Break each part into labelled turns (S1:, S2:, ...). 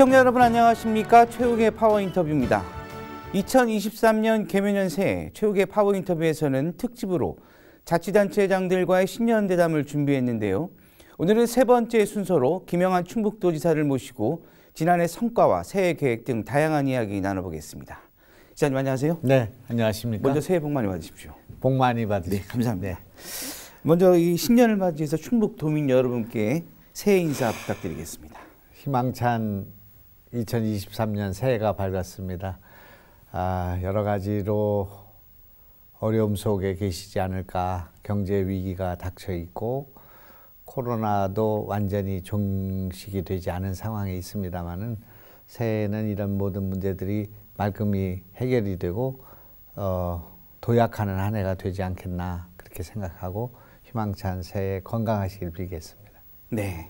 S1: 시청자 여러분 안녕하십니까? 최욱의 파워 인터뷰입니다. 2023년 개면년 새해 최욱의 파워 인터뷰에서는 특집으로 자치단체장들과의 신년 대담을 준비했는데요. 오늘은 세 번째 순서로 김영한 충북도지사를 모시고 지난해 성과와 새해 계획 등 다양한 이야기 나눠보겠습니다. 기자님 안녕하세요. 네, 안녕하십니까. 먼저 새해 복 많이 받으십시오. 복 많이 받으십시오. 네, 감사합니다. 네. 먼저 이
S2: 신년을 맞이해서 충북 도민 여러분께 새해 인사 부탁드리겠습니다. 희망찬 2023년 새해가 밝았습니다. 아, 여러 가지로 어려움 속에 계시지 않을까. 경제 위기가 닥쳐 있고 코로나도 완전히 종식이 되지 않은 상황에 있습니다만은 새해에는 이런 모든 문제들이 말끔히 해결이 되고 어, 도약하는 한 해가 되지 않겠나 그렇게 생각하고 희망찬 새해 건강하시길 빌겠습니다. 네.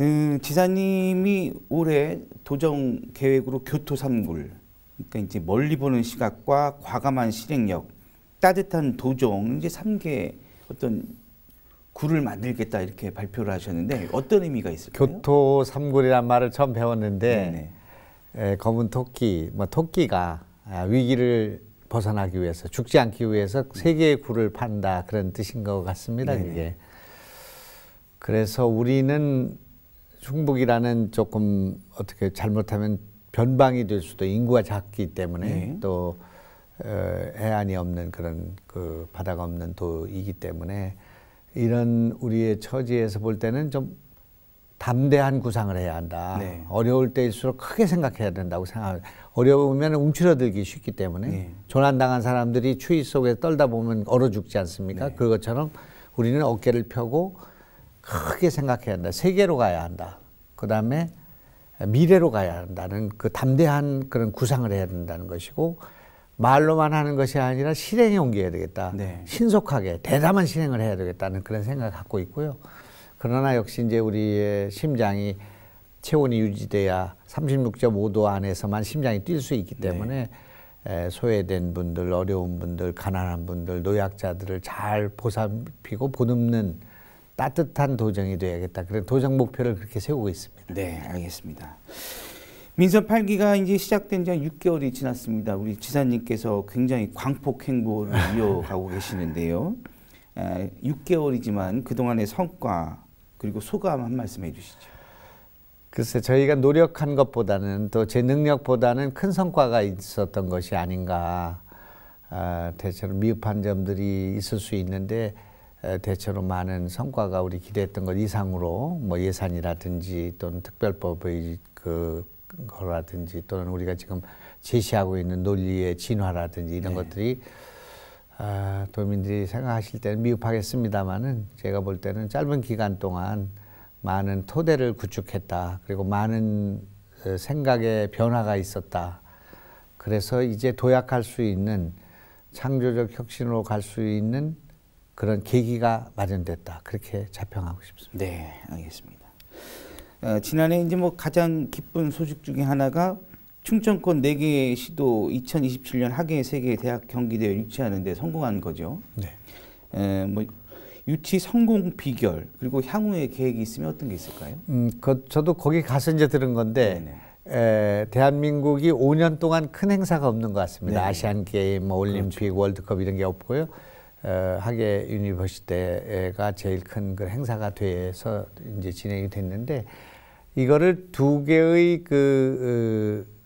S2: 음, 지사님이
S1: 올해 도정 계획으로 교토 삼굴 그러니까 이제 멀리 보는 시각과 과감한 실행력, 따뜻한 도정, 이제 3개 어떤
S2: 굴을 만들겠다 이렇게 발표를 하셨는데 어떤 의미가 있을까요? 교토 3굴이란 말을 처음 배웠는데 에, 검은 토끼, 뭐 토끼가 위기를 벗어나기 위해서 죽지 않기 위해서 세 개의 굴을 판다 그런 뜻인 것 같습니다. 네게 그래서 우리는 충북이라는 조금 어떻게 잘못하면 변방이 될 수도 인구가 작기 때문에 네. 또 어, 해안이 없는 그런 그 바다가 없는 도이기 때문에 이런 우리의 처지에서 볼 때는 좀 담대한 구상을 해야 한다. 네. 어려울 때일수록 크게 생각해야 된다고 생각합 어려우면 움츠러들기 쉽기 때문에 네. 조난당한 사람들이 추위 속에 떨다 보면 얼어 죽지 않습니까? 네. 그것처럼 우리는 어깨를 펴고 크게 생각해야 한다. 세계로 가야 한다. 그 다음에 미래로 가야 한다는 그 담대한 그런 구상을 해야 된다는 것이고 말로만 하는 것이 아니라 실행에 옮겨야 되겠다. 네. 신속하게 대담한 실행을 해야 되겠다는 그런 생각을 갖고 있고요. 그러나 역시 이제 우리의 심장이 체온이 유지돼야 36.5도 안에서만 심장이 뛸 수 있기 네. 때문에 네. 소외된 분들, 어려운 분들, 가난한 분들, 노약자들을 잘 보살피고 보듬는 따뜻한 도정이 되어야겠다 그런 도정 목표를 그렇게 세우고 있습니다. 네, 알겠습니다. 민선 8기가 이제 시작된 지 한 6개월이 지났습니다. 우리
S1: 지사님께서 굉장히 광폭 행보를 이어가고 계시는데요. 6개월이지만
S2: 그동안의 성과 그리고 소감 한 말씀 해주시죠. 글쎄 저희가 노력한 것보다는 또 제 능력보다는 큰 성과가 있었던 것이 아닌가 아, 대체로 미흡한 점들이 있을 수 있는데 대체로 많은 성과가 우리 기대했던 것 이상으로 뭐 예산이라든지 또는 특별법의 그 거라든지 또는 우리가 지금 제시하고 있는 논리의 진화라든지 이런 네. 것들이 아, 도민들이 생각하실 때는 미흡하겠습니다만은 제가 볼 때는 짧은 기간 동안 많은 토대를 구축했다 그리고 많은 어, 생각의 변화가 있었다 그래서 이제 도약할 수 있는 창조적 혁신으로 갈 수 있는 그런 계기가 마련됐다 그렇게 자평하고 싶습니다. 네, 알겠습니다. 어, 지난해 이제 뭐
S1: 가장 기쁜 소식 중에 하나가 충청권 4개 시도 2027년 하계 세계 대학 경기대회 유치하는데 성공한 거죠. 네. 에, 뭐
S2: 유치 성공 비결 그리고 향후의 계획이 있으면 어떤 게 있을까요? 음, 그, 저도 거기 가서 이제 들은 건데 에, 대한민국이 5년 동안 큰 행사가 없는 것 같습니다. 네. 아시안 게임, 뭐 올림픽, 그렇죠. 월드컵 이런 게 없고요. 어, 하계 유니버시대가 제일 큰 그 행사가 돼서 이제 진행이 됐는데 이거를 두 개의 그 어,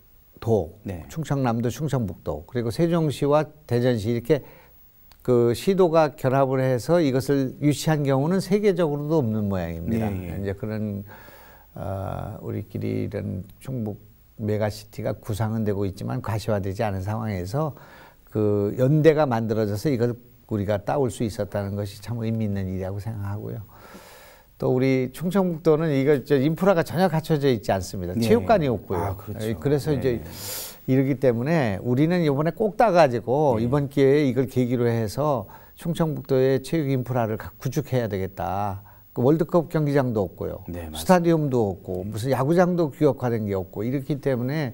S2: 도, 네. 충청남도, 충청북도 그리고 세종시와 대전시 이렇게 그 시도가 결합을 해서 이것을 유치한 경우는 세계적으로도 없는 모양입니다. 네. 이제 그런 어, 우리끼리 이런 충북 메가시티가 구상은 되고 있지만 과시화되지 않은 상황에서 그 연대가 만들어져서 이걸 우리가 따올 수 있었다는 것이 참 의미 있는 일이라고 생각하고요. 또 우리 충청북도는 이거 인프라가 전혀 갖춰져 있지 않습니다. 네. 체육관이 없고요. 아, 그렇죠. 예, 그래서 네. 이제 이러기 때문에 우리는 이번에 꼭 따가지고 네. 이번 기회에 이걸 계기로 해서 충청북도의 체육 인프라를 구축해야 되겠다. 그 월드컵 경기장도 없고요. 네, 스타디움도 없고 무슨 야구장도 규격화된 게 없고 이렇기 때문에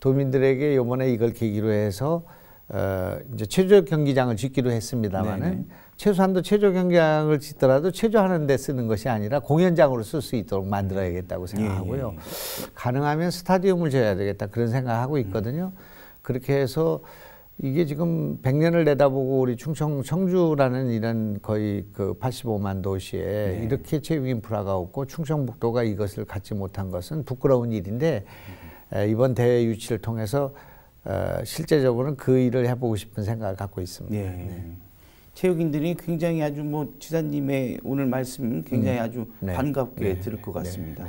S2: 도민들에게 이번에 이걸 계기로 해서 어, 이제 체조 경기장을 짓기로 했습니다만은 네, 네. 최소한도 체조 경기장을 짓더라도 체조하는 데 쓰는 것이 아니라 공연장으로 쓸 수 있도록 만들어야겠다고 예, 생각하고요. 예, 예. 가능하면 스타디움을 지어야 되겠다 그런 생각하고 있거든요. 음. 그렇게 해서 이게 지금 100년을 내다보고 우리 충청 청주라는 이런 거의 그 85만 도시에 예. 이렇게 체육 인프라가 없고 충청북도가 이것을 갖지 못한 것은 부끄러운 일인데 음. 이번 대회 유치를 통해서 어, 실제적으로는 그 일을 해보고 싶은 생각을 갖고 있습니다. 예. 네.
S1: 체육인들이 굉장히 아주 뭐 지사님의 오늘 말씀 굉장히 음. 아주 네. 반갑게 네. 들을 것 네. 같습니다.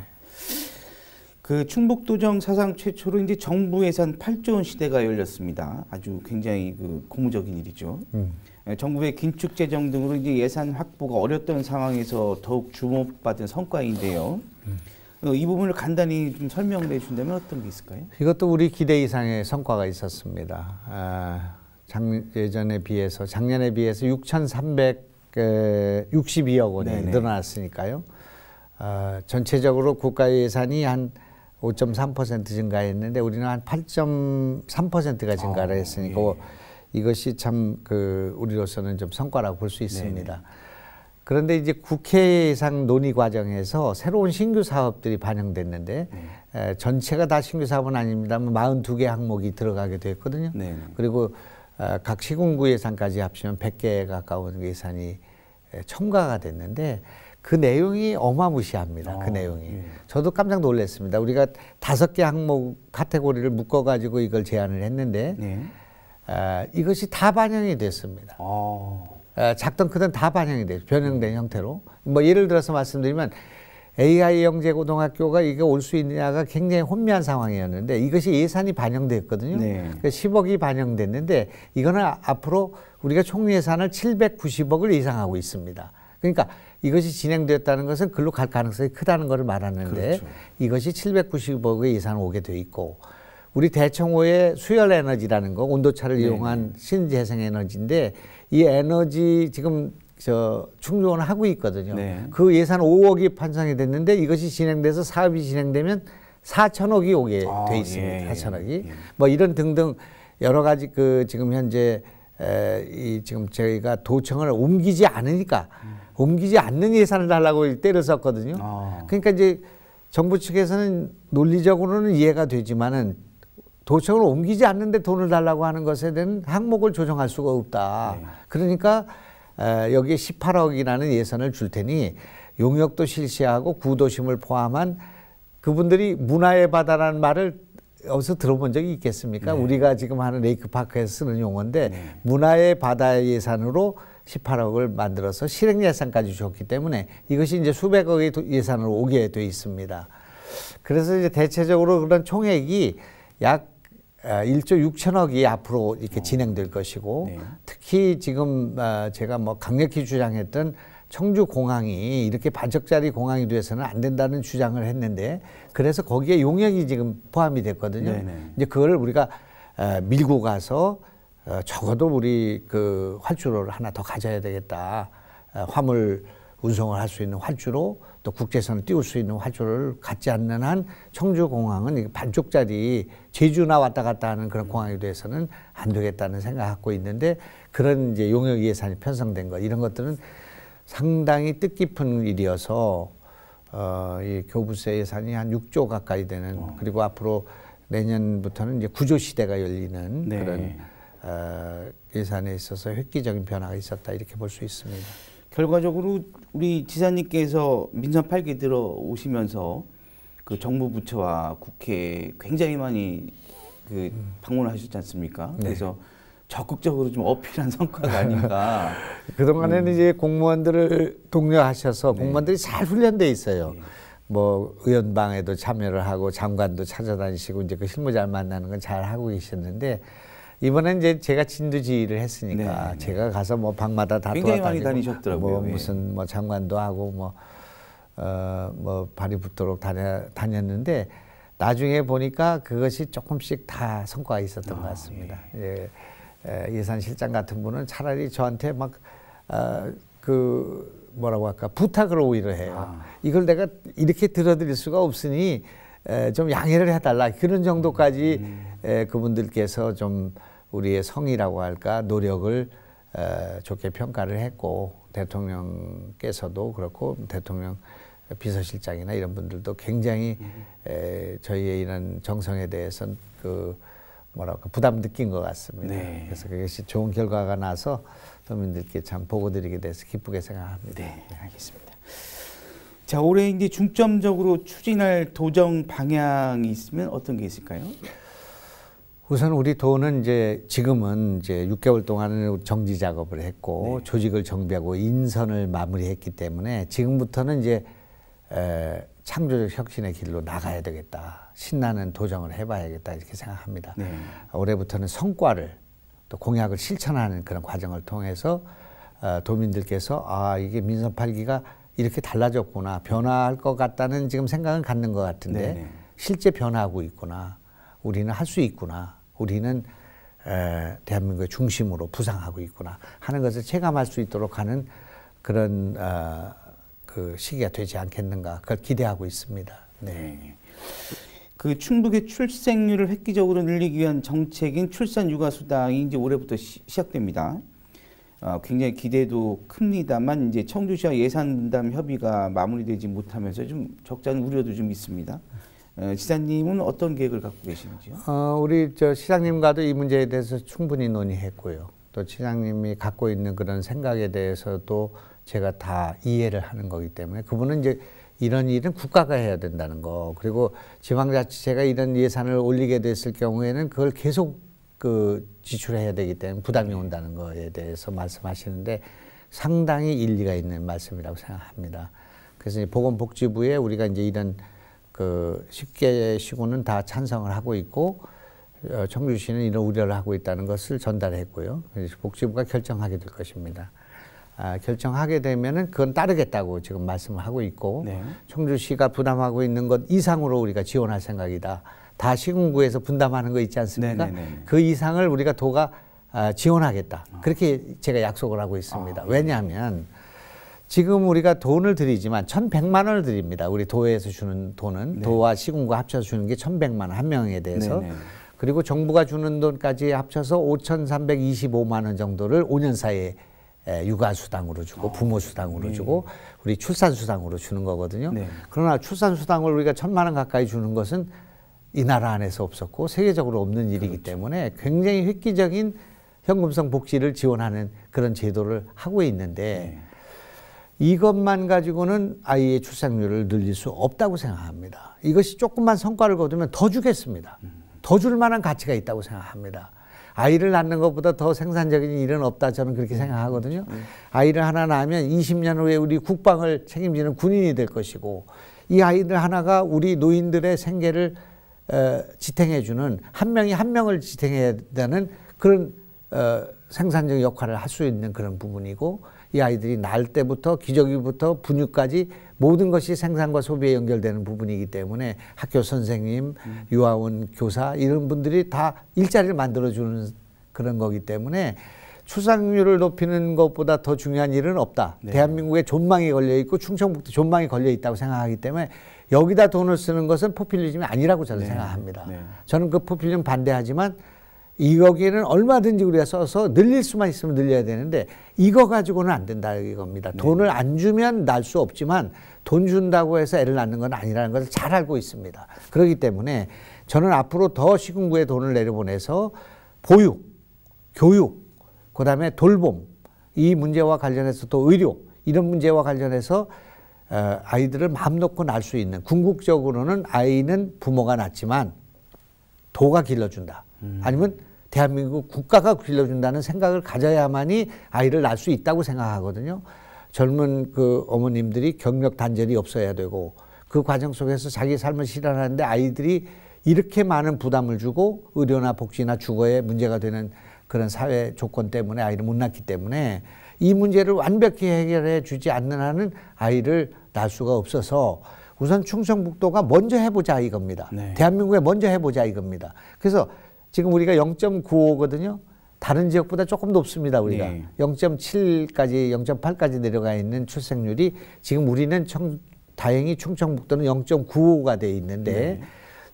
S1: 그 충북도정 사상 최초로 이제 정부 예산 8조 원 시대가 열렸습니다. 아주 굉장히 그 고무적인 일이죠. 음. 예, 정부의 긴축 재정 등으로 이제 예산 확보가 어렸던 상황에서 더욱 주목받은 성과인데요. 음. 어, 이 부분을 간단히 좀 설명을 해신다면 어떤 게 있을까요?
S2: 이것도 우리 기대 이상의 성과가 있었습니다. 아, 작, 예전에 비해서 작년에 비해서 6,362억 원이 네네. 늘어났으니까요. 아, 전체적으로 국가 예산이 한 5.3% 증가했는데 우리는 한 8.3%가 어, 증가를 했으니까 아, 예. 뭐 이것이 참 그 우리로서는 좀 성과라고 볼 수 있습니다. 네네. 그런데 이제 국회의상 논의 과정에서 새로운 신규 사업들이 반영됐는데 네. 에, 전체가 다 신규 사업은 아닙니다만 42개 항목이 들어가게 됐거든요. 네, 네. 그리고 어, 각 시군구 예산까지 합치면 100개 가까운 예산이 첨가가 됐는데 그 내용이 어마무시합니다. 아, 그 어, 내용이. 예. 저도 깜짝 놀랐습니다. 우리가 다섯 개 항목 카테고리를 묶어가지고 이걸 제안을 했는데 예. 어, 이것이 다 반영이 됐습니다. 아. 어, 작든 크든 다 반영이 돼요. 변형된 형태로. 뭐 예를 들어서 말씀드리면 AI 영재 고등학교가 이게 올 수 있느냐가 굉장히 혼미한 상황이었는데 이것이 예산이 반영됐거든요. 네. 그러니까 10억이 반영됐는데 이거는 앞으로 우리가 총 예산을 790억을 예상하고 있습니다. 그러니까 이것이 진행됐다는 것은 글로 갈 가능성이 크다는 것을 말하는데 그렇죠. 이것이 790억의 예산 오게 돼 있고 우리 대청호의 수열 에너지라는 거 온도차를 네. 이용한 신재생 에너지인데 이 에너지 지금 저 충족을 하고 있거든요. 네. 그 예산 5억이 판상이 됐는데 이것이 진행돼서 사업이 진행되면 4천억이 오게 아, 돼 있습니다. 예, 4천억이 예, 예. 뭐 이런 등등 여러 가지 그 지금 현재 에, 이 지금 저희가 도청을 옮기지 않으니까 음. 옮기지 않는 예산을 달라고 때렸썼거든요 아. 그러니까 이제 정부 측에서는 논리적으로는 이해가 되지만은 도청을 옮기지 않는데 돈을 달라고 하는 것에 대한 항목을 조정할 수가 없다. 네. 그러니까 에, 여기에 18억이라는 예산을 줄 테니 용역도 실시하고 구도심을 포함한 그분들이 문화의 바다라는 말을 어디서 들어본 적이 있겠습니까? 네. 우리가 지금 하는 레이크파크에서 쓰는 용어인데 네. 문화의 바다 예산으로 18억을 만들어서 실행 예산까지 줬기 때문에 이것이 이제 수백억의 예산으로 오게 돼 있습니다. 그래서 이제 대체적으로 그런 총액이 약 1조 6천억이 앞으로 이렇게 어. 진행될 것이고 네. 특히 지금 어, 제가 뭐 강력히 주장했던 청주 공항이 이렇게 반쪽짜리 공항이 돼서는 안 된다는 주장을 했는데 그래서 거기에 용역이 지금 포함이 됐거든요. 네네. 네. 이제 그걸 우리가 어, 밀고 가서 적어도 우리 그 활주로를 하나 더 가져야 되겠다. 화물 운송을 할 수 있는 활주로 또 국제선 을 띄울 수 있는 화주를 갖지 않는 한 청주공항은 반쪽짜리 제주나 왔다 갔다 하는 그런 공항에 대해서는 안 되겠다는 생각 을 갖고 있는데 그런 이제 용역 예산이 편성된 것 이런 것들은 상당히 뜻깊은 일이어서 어, 이 교부세 예산이 한 6조 가까이 되는 어. 그리고 앞으로 내년부터는 이제 구조 시대가 열리는 네. 그런 어, 예산에 있어서 획기적인 변화가 있었다 이렇게 볼 수 있습니다. 결과적으로
S1: 우리 지사님께서 민선 8기 들어오시면서 그 정부 부처와 국회 굉장히 많이 그 방문을 하셨지 않습니까? 네. 그래서
S2: 적극적으로 좀 어필한 성과가 아닌가. 그동안에는 음. 이제 공무원들을 독려하셔서 네. 공무원들이 잘 훈련돼 있어요. 네. 뭐 의원방에도 참여를 하고 장관도 찾아다니시고 이제 그 실무자를 만나는 건 잘 하고 계셨는데 이번엔 이제 제가 진두지휘를 했으니까 네, 네, 제가 가서 뭐 방마다 다 굉장히 많이 다니셨더라고요. 뭐 예. 무슨 뭐 장관도 하고 뭐 어, 뭐 발이 붙도록 다녀, 다녔는데 나중에 보니까 그것이 조금씩 다 성과가 있었던 아, 것 같습니다. 예. 예. 예산실장 같은 분은 차라리 저한테 막, 어, 그 뭐라고 할까, 부탁을 오히려 해요. 아. 이걸 내가 이렇게 들어드릴 수가 없으니 에, 좀 양해를 해달라. 그런 정도까지 음. 에, 그분들께서 좀 우리의 성이라고 할까 노력을 어, 좋게 평가를 했고 대통령께서도 그렇고 대통령 비서실장이나 이런 분들도 굉장히 음. 에, 저희의 이런 정성에 대해서 그 뭐랄까 부담 느낀 것 같습니다. 네. 그래서 그것이 좋은 결과가 나서 서민들께 참 보고드리게 돼서 기쁘게 생각합니다. 네,
S1: 알겠습니다. 자 올해 이제 중점적으로 추진할 도정 방향이 있으면 어떤 게 있을까요?
S2: 우선 우리 돈은 이제 지금은 이제 6개월 동안은 정지 작업을 했고 네. 조직을 정비하고 인선을 마무리했기 때문에 지금부터는 이제 에, 창조적 혁신의 길로 나가야 되겠다. 신나는 도전을 해봐야겠다 이렇게 생각합니다. 네. 올해부터는 성과를 또 공약을 실천하는 그런 과정을 통해서 어, 도민들께서 아 이게 민선 8기가 이렇게 달라졌구나 변화할 것 같다는 지금 생각은 갖는 것 같은데 네네. 네. 실제 변화하고 있구나. 우리는 할 수 있구나. 우리는 에, 대한민국의 중심으로 부상하고 있구나 하는 것을 체감할 수 있도록 하는 그런 어, 그 시기가 되지 않겠는가 그걸 기대하고 있습니다. 네. 네.
S1: 그 충북의 출생률을 획기적으로 늘리기 위한 정책인 출산 육아 수당이 이제 올해부터 시, 시 작됩니다 어, 굉장히 기대도 큽니다만 이제 청주시와 예산 분담 협의가 마무리되지 못하면서 좀 적잖은 우려도 좀 있습니다. 지사님은 어떤 계획을 갖고 계시는지요? 어,
S2: 아, 우리 저 시장님과도 이 문제에 대해서 충분히 논의했고요. 또 시장님이 갖고 있는 그런 생각에 대해서도 제가 다 이해를 하는 거기 때문에 그분은 이제 이런 일은 국가가 해야 된다는 거 그리고 지방자치제가 이런 예산을 올리게 됐을 경우에는 그걸 계속 그 지출해야 되기 때문에 부담이 네. 온다는 거에 대해서 말씀하시는데 상당히 일리가 있는 말씀이라고 생각합니다. 그래서 보건복지부에 우리가 이제 이런 그 10개 시군은 다 찬성을 하고 있고 어, 청주시는 이런 우려를 하고 있다는 것을 전달했고요. 그래서 복지부가 결정하게 될 것입니다. 아, 결정하게 되면은 그건 따르겠다고 지금 말씀을 하고 있고 네. 청주시가 부담하고 있는 것 이상으로 우리가 지원할 생각이다. 다 시군구에서 분담하는 거 있지 않습니까? 네네네. 네, 네, 네. 그 이상을 우리가 도가 아, 지원하겠다. 아. 그렇게 제가 약속을 하고 있습니다. 아, 예. 왜냐하면 지금 우리가 돈을 드리지만 천백만 원을 드립니다. 우리 도에서 주는 돈은 네. 도와 시군과 합쳐서 주는 게천백만원 한 명에 대해서. 네네. 네. 그리고 정부가 주는 돈까지 합쳐서 오천삼백이십오만원 정도를 오 년 사이에 육아 수당으로 주고 아, 부모 수당으로 네. 주고 우리 출산 수당으로 주는 거거든요. 네. 그러나 출산 수당을 우리가 천만 원 가까이 주는 것은 이 나라 안에서 없었고 세계적으로 없는 일이기 그렇죠. 때문에 굉장히 획기적인 현금성 복지를 지원하는 그런 제도를 하고 있는데 네. 이것만 가지고는 아이의 출생률을 늘릴 수 없다고 생각합니다. 이것이 조금만 성과를 거두면 더 주겠습니다. 더 줄 만한 가치가 있다고 생각합니다. 아이를 낳는 것보다 더 생산적인 일은 없다 저는 그렇게 생각하거든요. 아이를 하나 낳으면 20년 후에 우리 국방을 책임지는 군인이 될 것이고 이 아이들 하나가 우리 노인들의 생계를 어, 지탱해주는 한 명이 한 명을 지탱해야 되는 그런 어, 생산적 역할을 할 수 있는 그런 부분이고 이 아이들이 날 때부터 기저귀부터 분유까지 모든 것이 생산과 소비에 연결되는 부분이기 때문에 학교 선생님, 음. 유아원 교사 이런 분들이 다 일자리를 만들어주는 그런 거기 때문에 출산율을 높이는 것보다 더 중요한 일은 없다. 네. 대한민국의 존망이 걸려 있고 충청북도 존망이 걸려 있다고 생각하기 때문에 여기다 돈을 쓰는 것은 포퓰리즘이 아니라고 저는 네. 생각합니다. 네. 저는 그 포퓰리즘 반대하지만 이거기는 얼마든지 우리가 써서 늘릴 수만 있으면 늘려야 되는데 이거 가지고는 안 된다 이겁니다. 네. 돈을 안 주면 날 수 없지만 돈 준다고 해서 애를 낳는 건 아니라는 것을 잘 알고 있습니다. 그렇기 때문에 저는 앞으로 더 시군구에 돈을 내려보내서 보육, 교육, 그다음에 돌봄 이 문제와 관련해서 또 의료 이런 문제와 관련해서 어, 아이들을 마음 놓고 낳을 수 있는 궁극적으로는 아이는 부모가 낳지만 도가 길러준다. 음. 아니면 대한민국 국가가 길러준다는 생각을 가져야만이 아이를 낳을 수 있다고 생각하거든요. 젊은 그 어머님들이 경력 단절이 없어야 되고 그 과정 속에서 자기 삶을 실현하는데 아이들이 이렇게 많은 부담을 주고 의료나 복지나 주거에 문제가 되는 그런 사회 조건 때문에 아이를 못 낳기 때문에 이 문제를 완벽히 해결해 주지 않는 한은 아이를 낳을 수가 없어서 우선 충청북도가 먼저 해보자 이겁니다. 네. 대한민국에 먼저 해보자 이겁니다. 그래서 지금 우리가 0.95거든요. 다른 지역보다 조금 높습니다. 우리가 네. 0.7까지 0.8까지 내려가 있는 출생률이 지금 우리는 청, 다행히 충청북도는 0.95가 돼 있는데 네.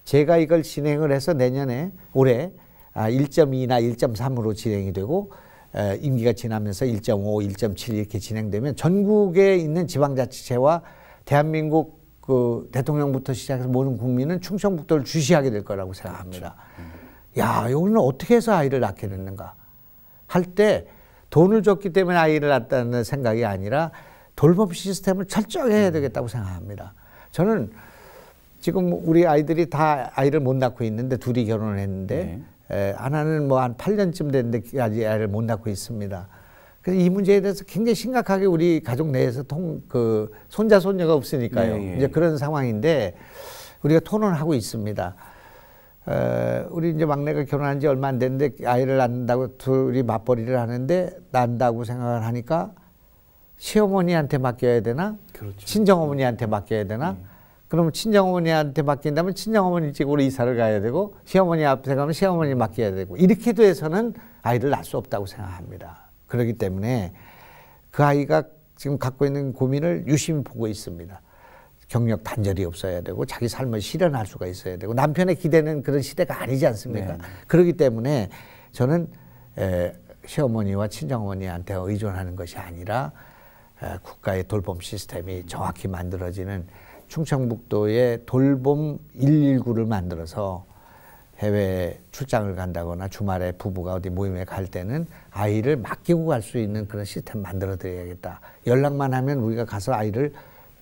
S2: 제가 이걸 진행을 해서 내년에 올해 아, 1.2나 1.3으로 진행이 되고 에, 임기가 지나면서 1.5, 1.7 이렇게 진행되면 전국에 있는 지방자치체와 대한민국 그 대통령부터 시작해서 모든 국민은 충청북도를 주시하게 될 거라고 생각합니다. 그렇죠. 네. 야, 이거는 어떻게 해서 아이를 낳게 됐는가 할 때 돈을 줬기 때문에 아이를 낳았다는 생각이 아니라 돌봄 시스템을 철저하게 해야 되겠다고 생각합니다. 저는 지금 우리 아이들이 다 아이를 못 낳고 있는데 둘이 결혼을 했는데 네. 에, 하나는 뭐 한 8년쯤 됐는데 아직 아이를 못 낳고 있습니다. 이 문제에 대해서 굉장히 심각하게 우리 가족 내에서 통그 손자 손녀가 없으니까요. 네, 네. 이제 그런 상황인데 우리가 토론하고 있습니다. 어, 우리 이제 막내가 결혼한 지 얼마 안 됐는데 아이를 낳는다고 둘이 맞벌이를 하는데 낳는다고 생각을 하니까 시어머니한테 맡겨야 되나? 그렇죠. 친정어머니한테 맡겨야 되나? 네. 그러면 친정어머니한테 맡긴다면 친정어머니 집으로 이사를 가야 되고 시어머니 앞에 가면 시어머니 맡겨야 되고 이렇게돼서는 아이를 낳을 수 없다고 생각합니다. 그렇기 때문에 그 아이가 지금 갖고 있는 고민을 유심히 보고 있습니다. 경력 단절이 없어야 되고 자기 삶을 실현할 수가 있어야 되고 남편의 기대는 그런 시대가 아니지 않습니까? 네. 그렇기 때문에 저는 에, 시어머니와 친정어머니한테 의존하는 것이 아니라 에, 국가의 돌봄 시스템이 정확히 만들어지는 충청북도의 돌봄 119를 만들어서 해외 출장을 간다거나 주말에 부부가 어디 모임에 갈 때는 아이를 맡기고 갈 수 있는 그런 시스템 만들어 드려야겠다. 연락만 하면 우리가 가서 아이를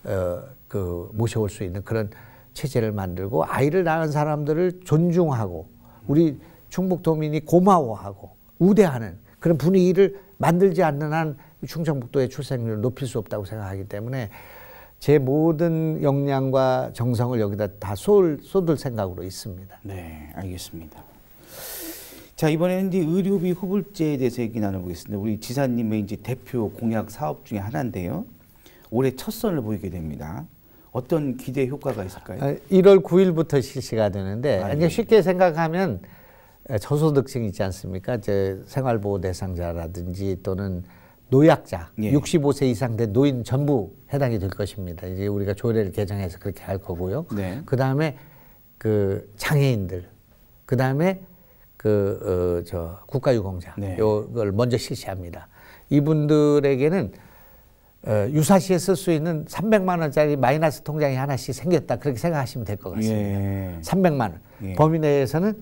S2: 어, 그 모셔올 수 있는 그런 체제를 만들고 아이를 낳은 사람들을 존중하고 우리 충북 도민이 고마워하고 우대하는 그런 분위기를 만들지 않는 한 충청북도의 출생률을 높일 수 없다고 생각하기 때문에 제 모든 역량과 정성을 여기다 다 쏠, 쏟을 생각으로 있습니다. 네, 알겠습니다. 자 이번에는 이제 의료비 후불제에
S1: 대해서 얘기 나눠보겠습니다. 우리 지사님의 이제 대표 공약 사업 중에 하나인데요. 올해 첫 선을 보이게 됩니다. 어떤 기대 효과가 있을까요?
S2: 1월 아, 9일부터 실시가 되는데 아, 네. 쉽게 생각하면 저소득층 있지 않습니까? 제 생활보호 대상자라든지 또는 노약자, 예. 65세 이상 된 노인 전부 해당이 될 것입니다. 이제 우리가 조례를 개정해서 그렇게 할 거고요. 네. 그 다음에 그 장애인들, 그 다음에 그, 어, 저, 국가유공자, 네. 요걸 먼저 실시합니다. 이분들에게는 어, 유사시에 쓸 수 있는 300만 원짜리 마이너스 통장이 하나씩 생겼다 그렇게 생각하시면 될 것 같습니다. 예. 300만 원 예. 범위 내에서는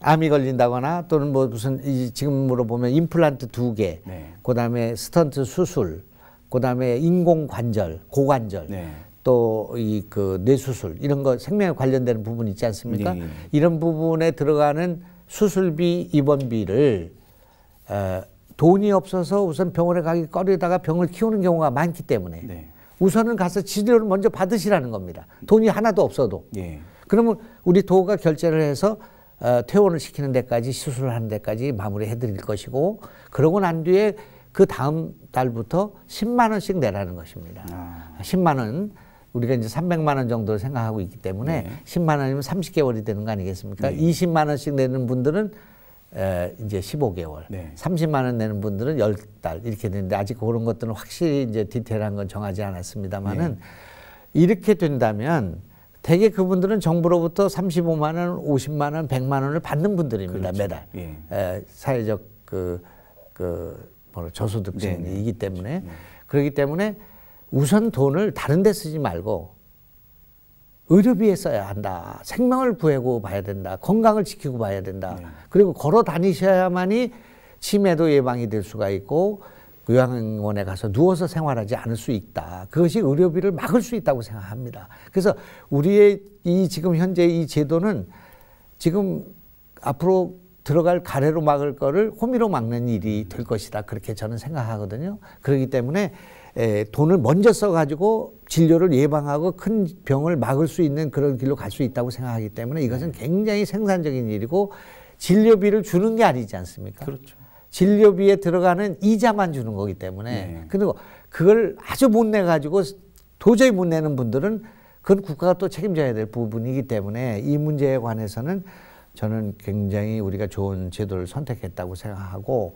S2: 암이 걸린다거나 또는 뭐 무슨 이 지금으로 보면 임플란트 두 개, 네. 그다음에 스턴트 수술, 그다음에 인공 관절, 고관절, 네. 또이 그 뇌수술 이런 거 생명에 관련되는 부분 있지 않습니까? 네. 이런 부분에 들어가는 수술비 입원비를 어, 돈이 없어서 우선 병원에 가기 꺼리다가 병을 키우는 경우가 많기 때문에 네. 우선은 가서 치료를 먼저 받으시라는 겁니다. 돈이 하나도 없어도. 예. 그러면 우리 도가 결제를 해서 어, 퇴원을 시키는 데까지 수술을 하는 데까지 마무리해 드릴 것이고 그러고 난 뒤에 그 다음 달부터 10만 원씩 내라는 것입니다. 아. 10만 원 우리가 이제 300만 원 정도 생각하고 있기 때문에 네. 10만 원이면 30개월이 되는 거 아니겠습니까? 네. 20만 원씩 내는 분들은 에, 이제 15개월, 네. 30만 원 내는 분들은 10달 이렇게 되는데 아직 그런 것들은 확실히 이제 디테일한 건 정하지 않았습니다만은 네. 이렇게 된다면 대개 그분들은 정부로부터 35만 원, 50만 원, 100만 원을 받는 분들입니다 그렇죠. 매달 예. 에, 사회적 그, 그 뭐, 라 저소득층이기 네, 네. 때문에 그렇죠. 네. 그렇기 때문에 우선 돈을 다른 데 쓰지 말고 의료비에 써야 한다. 생명을 구해고 봐야 된다. 건강을 지키고 봐야 된다. 네. 그리고 걸어 다니셔야만이 치매도 예방이 될 수가 있고 요양원에 가서 누워서 생활하지 않을 수 있다. 그것이 의료비를 막을 수 있다고 생각합니다. 그래서 우리의 이 지금 현재 이 제도는 지금 앞으로 들어갈 가래로 막을 거를 호미로 막는 일이 될 것이다. 그렇게 저는 생각하거든요. 그렇기 때문에 에, 돈을 먼저 써가지고 진료를 예방하고 큰 병을 막을 수 있는 그런 길로 갈 수 있다고 생각하기 때문에 이것은 네. 굉장히 생산적인 일이고 진료비를 주는 게 아니지 않습니까? 그렇죠. 진료비에 들어가는 이자만 주는 거기 때문에 네. 근데 뭐 그걸 아주 못 내 가지고 도저히 못 내는 분들은 그건 국가가 또 책임져야 될 부분이기 때문에 이 문제에 관해서는 저는 굉장히 우리가 좋은 제도를 선택했다고 생각하고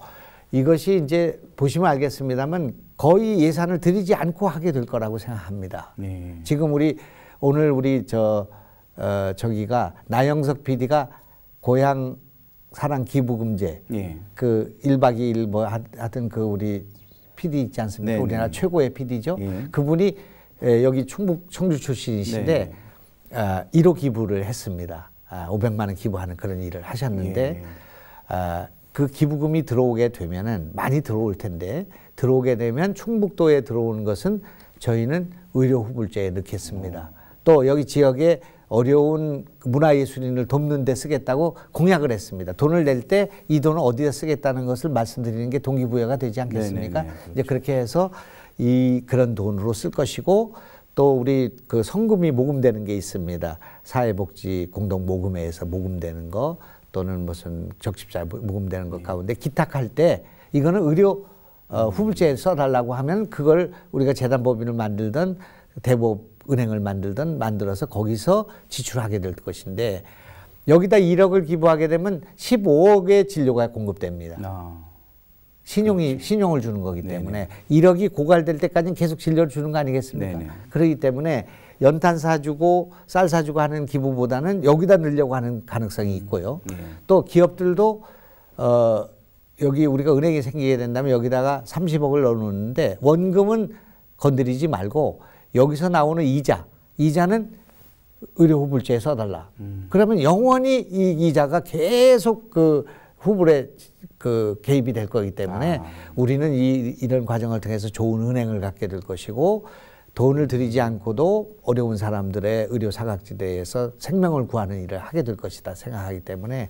S2: 이것이 이제 보시면 알겠습니다만 거의 예산을 들이지 않고 하게 될 거라고 생각합니다. 네. 지금 우리 오늘 우리 저 어, 저기가 나영석 PD가 고향 사랑 기부금제 네. 그 1박 2일 뭐 하여튼 그 우리 PD 있지 않습니까? 네. 우리나라 네. 최고의 PD죠. 예. 그분이 에, 예, 여기 충북 청주 출신이신데 네, 네. 아, 1호 기부를 했습니다. 아, 500만 원 기부하는 그런 일을 하셨는데 아, 그 기부금이 들어오게 되면은 많이 들어올 텐데 들어오게 되면 충북도에 들어오는 것은 저희는 의료 후불제에 넣겠습니다. 또 여기 지역에 어려운 문화예술인을 돕는 데 쓰겠다고 공약을 했습니다. 돈을 낼 때 이 돈을 어디에 쓰겠다는 것을 말씀드리는 게 동기부여가 되지 않겠습니까? 네네네, 네, 네, 그렇죠. 이제 그렇게 해서 이 그런 돈으로 쓸 것이고 또 우리 그 성금이 모금되는 게 있습니다. 사회복지 공동 모금회에서 모금되는 거 또는 무슨 적십자 모금되는 것 네. 가운데 기탁할 때 이거는 의료 어, 후불제 써달라고 하면 그걸 우리가 재단법인을 만들던 대법 은행을 만들던 만들어서 거기서 지출하게 될 것인데 여기다 1억을 기부하게 되면 15억의 진료가 공급됩니다. 아, 신용이 그렇지. 신용을 주는 거기 때문에 네네. 1억이 고갈될 때까지는 계속 진료를 주는 거 아니겠습니까? 네네. 그렇기 때문에 연탄 사주고 쌀 사주고 하는 기부보다는 여기다 넣으려고 하는 가능성이 있고요. 음, 네. 또 기업들도 어 여기 우리가 은행이 생기게 된다면 여기다가 30억을 넣어놓는데 원금은 건드리지 말고 여기서 나오는 이자, 이자는 의료 후불제에 써달라. 음. 그러면 영원히 이 이자가 계속 그 후불에 그 개입이 될 거기 때문에 아. 우리는 이, 이런 과정을 통해서 좋은 은행을 갖게 될 것이고 돈을 들이지 않고도 어려운 사람들의 의료 사각지대에서 생명을 구하는 일을 하게 될 것이다 생각하기 때문에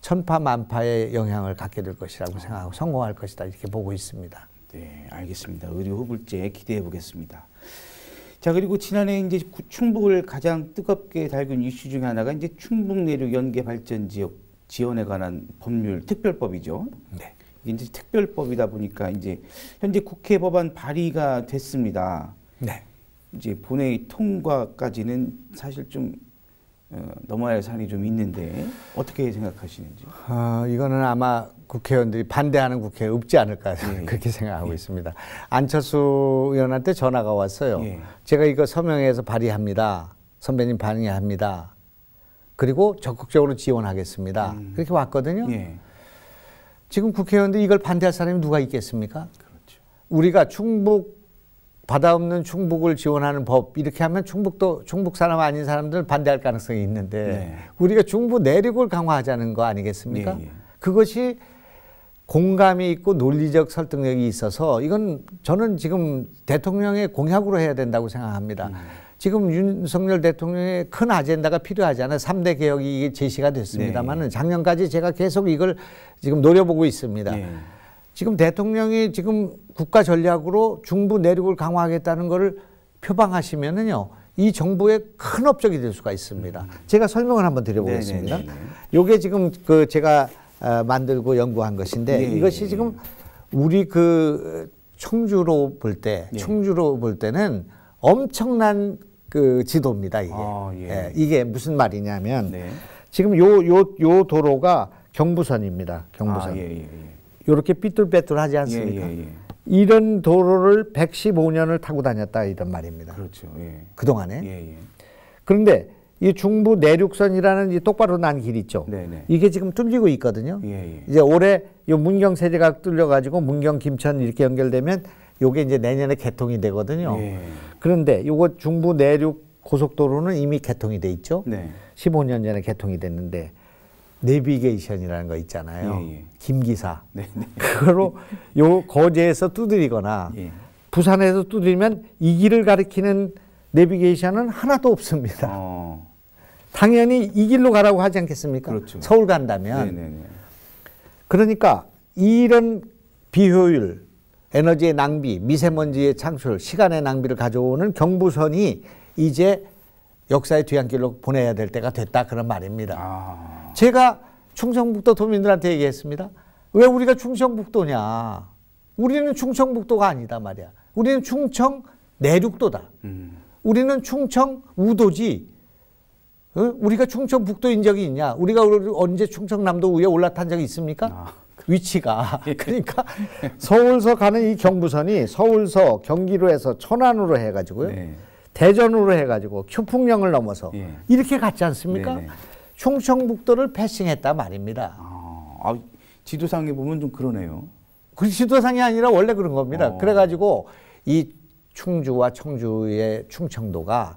S2: 천파만파의 영향을 갖게 될 것이라고 생각하고 성공할 것이다 이렇게 보고 있습니다.
S1: 네, 알겠습니다. 의료 후불제 기대해 보겠습니다. 자 그리고 지난해 이제 충북을 가장 뜨겁게 달군 이슈 중에 하나가 이제 충북 내륙 연계 발전 지역 지원에 관한 법률 특별법이죠. 네. 이제 특별법이다 보니까 이제 현재 국회 법안 발의가 됐습니다. 네. 이제 본회의 통과까지는 사실 좀 어, 넘어야 할 산이 좀 있는데 어떻게 생각하시는지?
S2: 어, 이거는 아마 국회의원들이 반대하는 국회 없지 않을까 예, 예, 그렇게 생각하고 예. 있습니다. 안철수 의원한테 전화가 왔어요. 예. 제가 이거 서명해서 발의합니다. 선배님 반응합니다. 그리고 적극적으로 지원하겠습니다. 음. 그렇게 왔거든요. 예. 지금 국회의원들 이걸 반대할 사람이 누가 있겠습니까? 그렇죠. 우리가 충북 바다 없는 충북을 지원하는 법 이렇게 하면 충북도 충북 사람 아닌 사람들 반대할 가능성이 있는데 네. 우리가 중부 내륙을 강화하자는 거 아니겠습니까? 네, 그것이 공감이 있고 논리적 설득력이 있어서 이건 저는 지금 대통령의 공약으로 해야 된다고 생각합니다. 음. 지금 윤석열 대통령의 큰 아젠다가 필요하잖아요. 3대 개혁이 제시가 됐습니다만은 네, 예. 작년까지 제가 계속 이걸 지금 노려보고 있습니다. 지금 대통령이 지금 국가 전략으로 중부 내륙을 강화하겠다는 것을 표방하시면은요. 이 정부의 큰 업적이 될 수가 있습니다. 음. 제가 설명을 한번 드려보겠습니다. 네, 네, 네, 요게 지금 그 제가 어, 만들고 연구한 것인데 네 이것이 예, 지금 우리 그 청주로 볼 때, 네. 청주로 볼 때는 엄청난 그 지도입니다. 이게 아, 예. 예, 이게 무슨 말이냐면 네. 지금 요 요요 요, 요 도로가 경부선입니다. 경부선. 아, 예, 이렇게 삐뚤빼뚤하지 예, 않습니까? 예, 예, 이런 도로를 115년을 타고 다녔다 이런 말입니다.
S1: 그렇죠. 예.
S2: 그 동안에. 예, 그런데 이 중부 내륙선이라는 이 똑바로 난 길 있죠. 네네. 네. 이게 지금 뚫리고 있거든요. 예예. 이제 올해 이 문경 세제가 뚫려가지고 문경 김천 이렇게 연결되면 요게 이제 내년에 개통이 되거든요. 예. 그런데 요거 중부 내륙 고속도로는 이미 개통이 돼 있죠. 네. 15년 전에 개통이 됐는데 내비게이션이라는 거 있잖아요. 예, 예. 김기사. 네, 네. 그걸로 요 거제에서 두드리거나 예. 부산에서 두드리면 이 길을 가리키는 내비게이션은 하나도 없습니다. 어. 당연히 이 길로 가라고 하지 않겠습니까? 그렇죠. 서울 간다면. 네네네. 네, 네. 그러니까 이런 비효율, 에너지의 낭비, 미세먼지의 창출, 시간의 낭비를 가져오는 경부선이 이제 역사의 뒤안길로 보내야 될 때가 됐다 그런 말입니다. 아. 제가 충청북도 도민들한테 얘기했습니다. 왜 우리가 충청북도냐. 우리는 충청북도가 아니다 말이야. 우리는 충청 내륙도다. 음. 우리는 충청 우도지. 어? 우리가 충청북도인 적이 있냐? 우리가 언제 충청남도 위에 올라탄 적이 있습니까? 아. 그- 위치가 예. 그러니까 서울서 가는 이 경부선이 서울서 경기로 해서 천안으로 해가지고요 네. 대전으로 해가지고 큐풍령을 넘어서 네. 이렇게 갔지 않습니까? 네. 충청북도를 패싱했다 말입니다. 아, 아, 지도상에 보면 좀 그러네요. 그 지도상이 아니라 원래 그런 겁니다. 어. 그래가지고 이 충주와 청주의 충청도가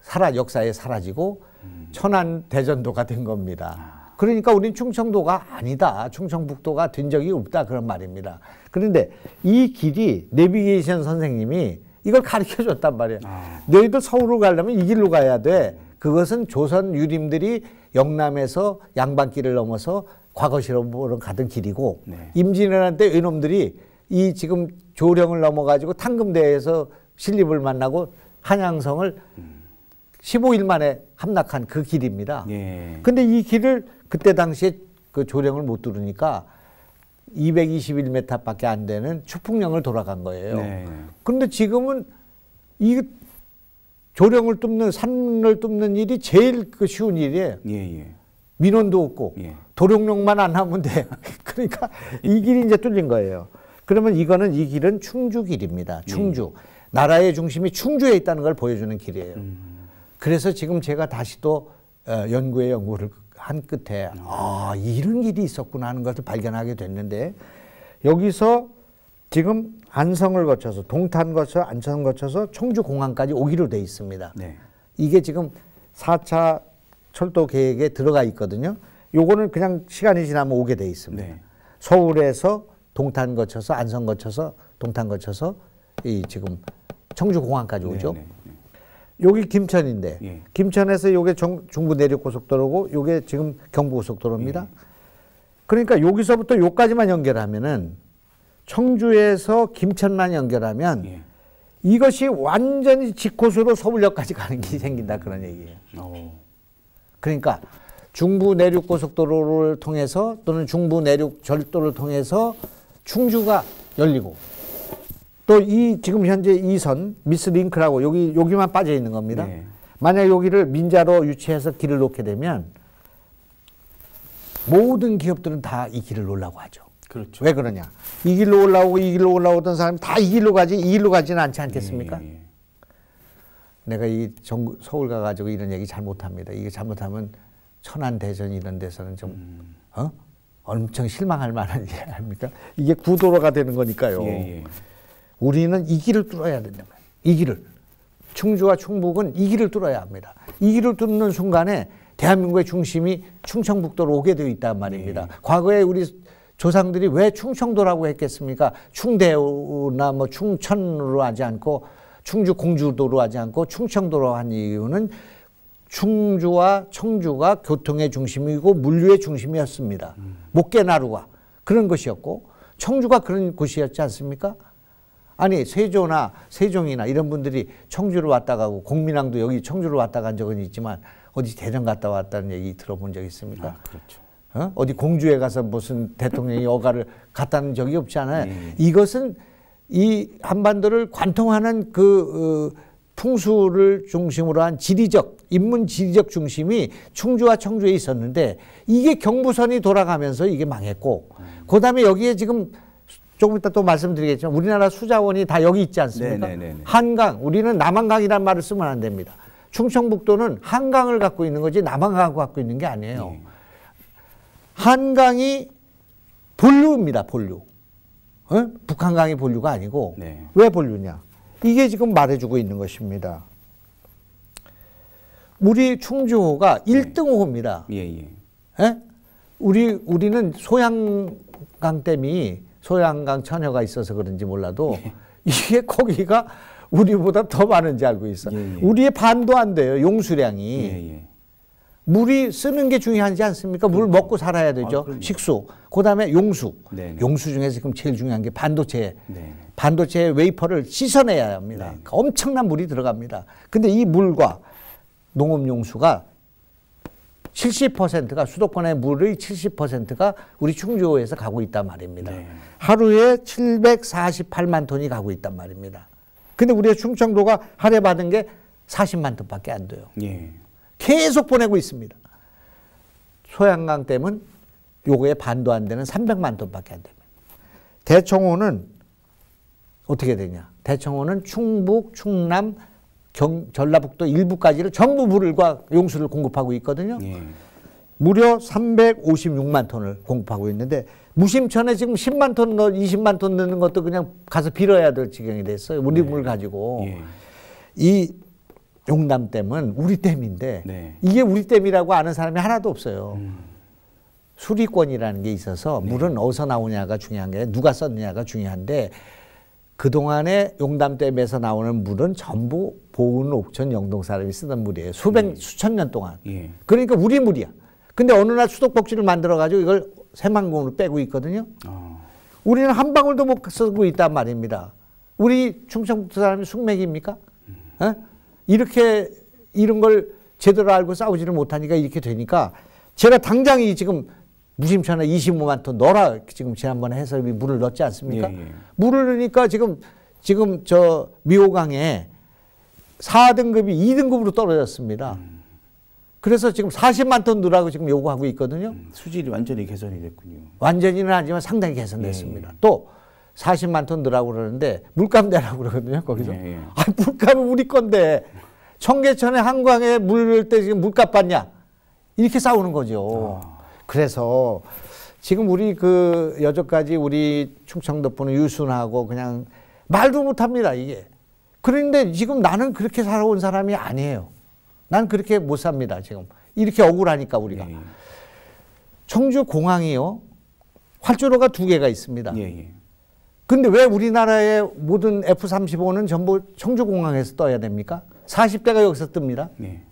S2: 사라 역사에 사라지고 음. 천안 대전도가 된 겁니다. 아. 그러니까 우린 충청도가 아니다. 충청북도가 된 적이 없다 그런 말입니다. 그런데 이 길이 내비게이션 선생님이 이걸 가르쳐 줬단 말이에요. 아. 너희들 서울로 가려면 이 길로 가야 돼. 음. 그것은 조선 유림들이 영남에서 양반길을 넘어서 과거시로 가던 길이고 네. 임진왜란 때 외놈들이 이 지금 조령을 넘어가지고 탕금대에서 신립을 만나고 한양성을 음. 15일 만에 함락한 그 길입니다. 예. 근데 이 길을 그때 당시에 그 조령을 못 들으니까 221m밖에 안 되는 추풍령을 돌아간 거예요. 네. 그런데 지금은 이 조령을 뚫는 산을 뚫는 일이 제일 그 쉬운 일이에요. 예, 예. 민원도 없고 예. 도룡룡만안 하면 돼. 그러니까 이 길이 이제 뚫린 거예요. 그러면 이거는 이 길은 충주 길입니다. 예. 충주 나라의 중심이 충주에 있다는 걸 보여주는 길이에요. 음. 그래서 지금 제가 다시 또 어, 연구의 연구를 한 끝에 음. 아 이런 길이 있었구나 하는 것을 발견하게 됐는데 여기서 지금 안성을 거쳐서 동탄 거쳐 안천 거쳐서 청주 공항까지 오기로 돼 있습니다. 네. 이게 지금 4차 철도 계획에 들어가 있거든요. 요거는 그냥 시간이 지나면 오게 돼 있습니다. 네. 서울에서 동탄 거쳐서 안성 거쳐서 동탄 거쳐서 이 지금 청주 공항까지 네, 오죠. 네, 네, 여기 김천인데 예. 김천에서 요게 중부 내륙 고속도로고 요게 지금 경부 고속도로입니다. 예. 그러니까 여기서부터 요까지만 연결하면은 청주에서 김천만 연결하면 예. 이것이 완전히 직코스로 서울역까지 가는 길이 생긴다 그런 얘기예요. 오. 어. 그러니까 중부 내륙 고속도로를 통해서 또는 중부 내륙 절도를 통해서 충주가 열리고 또 이 지금 현재 이 선 미스 링크라고 여기 여기만 빠져 있는 겁니다. 예. 만약 여기를 민자로 유치해서 길을 놓게 되면 모든 기업들은 다 이 길을 놓으려고 하죠. 그렇죠. 왜 그러냐? 이 길로 올라오고 이 길로 올라오던 사람이 다 이 길로 가지 이 길로 가지는 않지 않겠습니까? 예, 예, 내가 이 정, 서울 가가지고 이런 얘기 잘 못합니다. 이게 잘못하면 천안 대전 이런 데서는 좀 음. 어? 엄청 실망할 만한 일 아닙니까? 이게 구도로가 되는 거니까요. 예, 예. 우리는 이 길을 뚫어야 된다. 이 길을 충주와 충북은 이 길을 뚫어야 합니다. 이 길을 뚫는 순간에 대한민국의 중심이 충청북도로 오게 되어 있단 말입니다. 예. 과거에 우리 조상들이 왜 충청도라고 했겠습니까? 충대우나 뭐 충천으로 하지 않고 충주 공주도로 하지 않고 충청도로 한 이유는 충주와 청주가 교통의 중심이고 물류의 중심이었습니다. 음. 목계나루가 그런 것이었고 청주가 그런 곳이었지 않습니까? 아니 세조나 세종이나 이런 분들이 청주를 왔다 가고 공민왕도 여기 청주를 왔다 간 적은 있지만 어디 대전 갔다 왔다는 얘기 들어본 적 있습니까? 아, 그렇죠. 어? 어디 공주에 가서 무슨 대통령이 여가를 갔다는 적이 없지 않아요. 네. 이것은 이 한반도를 관통하는 그 어, 풍수를 중심으로 한 지리적 인문 지리적 중심이 충주와 청주에 있었는데 이게 경부선이 돌아가면서 이게 망했고 음. 그다음에 여기에 지금 조금 이따 또 말씀드리겠지만 우리나라 수자원이 다 여기 있지 않습니까? 네네네네. 네, 네, 네. 한강 우리는 남한강이란 말을 쓰면 안 됩니다. 충청북도는 한강을 갖고 있는 거지 남한강을 갖고 있는 게 아니에요. 네. 한강이 본류입니다. 본류. 어? 북한강이 본류가 아니고 네. 왜 본류냐? 이게 지금 말해주고 있는 것입니다. 우리 충주호가 네. 1등호입니다. 예, 예. 예? 우리 우리는 소양강댐이 소양강 처녀가 있어서 그런지 몰라도 예. 이게 거기가 우리보다 더 많은지 알고 있어. 예, 예. 우리의 반도 안 돼요 용수량이. 예, 예. 물이 쓰는 게 중요하지 않습니까? 물 그렇죠. 먹고 살아야 되죠. 아, 식수. 그다음에 용수. 네네. 용수 중에서 지금 제일 중요한 게 반도체. 네네. 반도체의 웨이퍼를 씻어내야 합니다. 네네. 그러니까 엄청난 물이 들어갑니다. 근데 이 물과 농업 용수가 70%가 수도권의 물의 70%가 우리 충주에서 가고 있단 말입니다. 네. 하루에 748만 톤이 가고 있단 말입니다. 근데 우리의 충청도가 할애받은 게 40만 톤밖에 안 돼요. 예. 계속 보내고 있습니다. 소양강 댐은 요거의 반도 안 되는 300만 톤밖에 안 됩니다. 대청호는 어떻게 되냐? 대청호는 충북, 충남, 경, 전라북도 일부까지를 전부 물과 용수를 공급하고 있거든요. 예. 무려 356만 톤을 공급하고 있는데 무심천에 지금 10만 톤 20만 톤 넣는 것도 그냥 가서 빌어야 될 지경이 됐어요. 우리 네. 물 가지고 예. 이 용담댐은 우리 댐인데 네. 이게 우리 댐이라고 아는 사람이 하나도 없어요. 음. 수리권이라는 게 있어서 네. 물은 어디서 나오냐가 중요한 게 누가 썼느냐가 중요한데 그동안에 용담댐에서 나오는 물은 전부 보은, 옥천, 영동 사람이 쓰던 물이에요. 수백, 네. 수천 년 동안. 예. 그러니까 우리 물이야. 근데 어느 날 수도꼭지를 만들어가지고 이걸 새만공으로 빼고 있거든요. 어. 우리는 한 방울도 못 쓰고 있단 말입니다. 우리 충청북도 사람이 숙맥입니까? 음. 어? 이렇게 이런 걸 제대로 알고 싸우지를 못하니까 이렇게 되니까 제가 당장이 지금 무심천에 25만 톤 넣어라 지금 지난번에 해설이 물을 넣지 않습니까? 예, 예. 물을 넣으니까 지금 지금 저 미호강에 4등급이 2등급으로 떨어졌습니다. 음. 그래서 지금 40만 톤 넣으라고 지금 요구하고 있거든요. 음, 수질이 완전히 개선이 됐군요. 완전히는 아니지만 상당히 개선됐습니다. 예, 예. 또 사십만톤 넣으라고 그러는데 물감 내라고 그러거든요. 거기서. 예, 예. 아, 물감은 우리 건데 청계천의 한강에 물을때 지금 물값 받냐? 이렇게 싸우는 거죠. 아. 그래서 지금 우리 그 여전까지 우리 충청도 분은 유순하고 그냥 말도 못합니다 이게. 그런데 지금 나는 그렇게 살아온 사람이 아니에요. 난 그렇게 못 삽니다 지금. 이렇게 억울하니까 우리가. 예, 예. 청주 공항이요. 활주로가 두 개가 있습니다. 예, 예. 근데 왜 우리나라의 모든 F-35는 전부 청주공항에서 떠야 됩니까? 40대가 여기서 뜹니다. 네.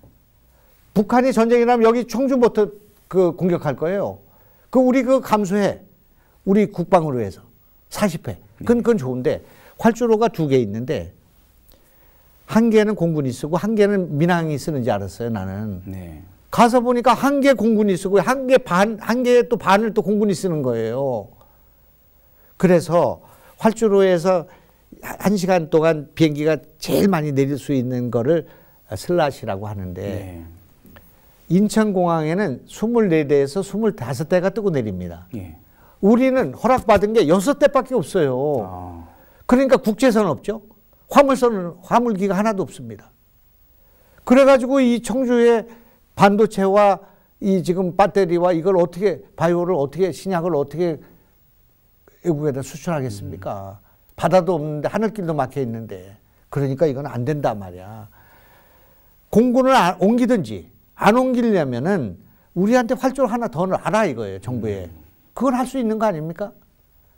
S2: 북한이 전쟁이 나면 여기 청주부터 그 공격할 거예요. 그 우리 그 감수해. 우리 국방으로 해서. 40회. 그건, 그건 좋은데 활주로가 두 개 있는데 한 개는 공군이 쓰고 한 개는 민항이 쓰는지 알았어요, 나는. 네. 가서 보니까 한 개 공군이 쓰고 한 개 반, 한 개 또 반을 또 공군이 쓰는 거예요. 그래서 활주로에서 한 시간 동안 비행기가 제일 많이 내릴 수 있는 거를 슬라시라고 하는데 네. 인천공항에는 24대에서 25대가 뜨고 내립니다. 네. 우리는 허락받은 게 6대밖에 없어요. 아. 그러니까 국제선 없죠. 화물선은 화물기가 하나도 없습니다. 그래가지고 이 청주의 반도체와 이 지금 배터리와 이걸 어떻게 바이오를 어떻게 신약을 어떻게 외국에다 수출하겠습니까? 음. 바다도 없는데 하늘길도 막혀 있는데 그러니까 이건 안 된단 말이야. 공군을 안, 옮기든지 안 옮기려면은 우리한테 활주로 하나 더 알아 이거예요 정부에. 음. 그걸 할 수 있는 거 아닙니까?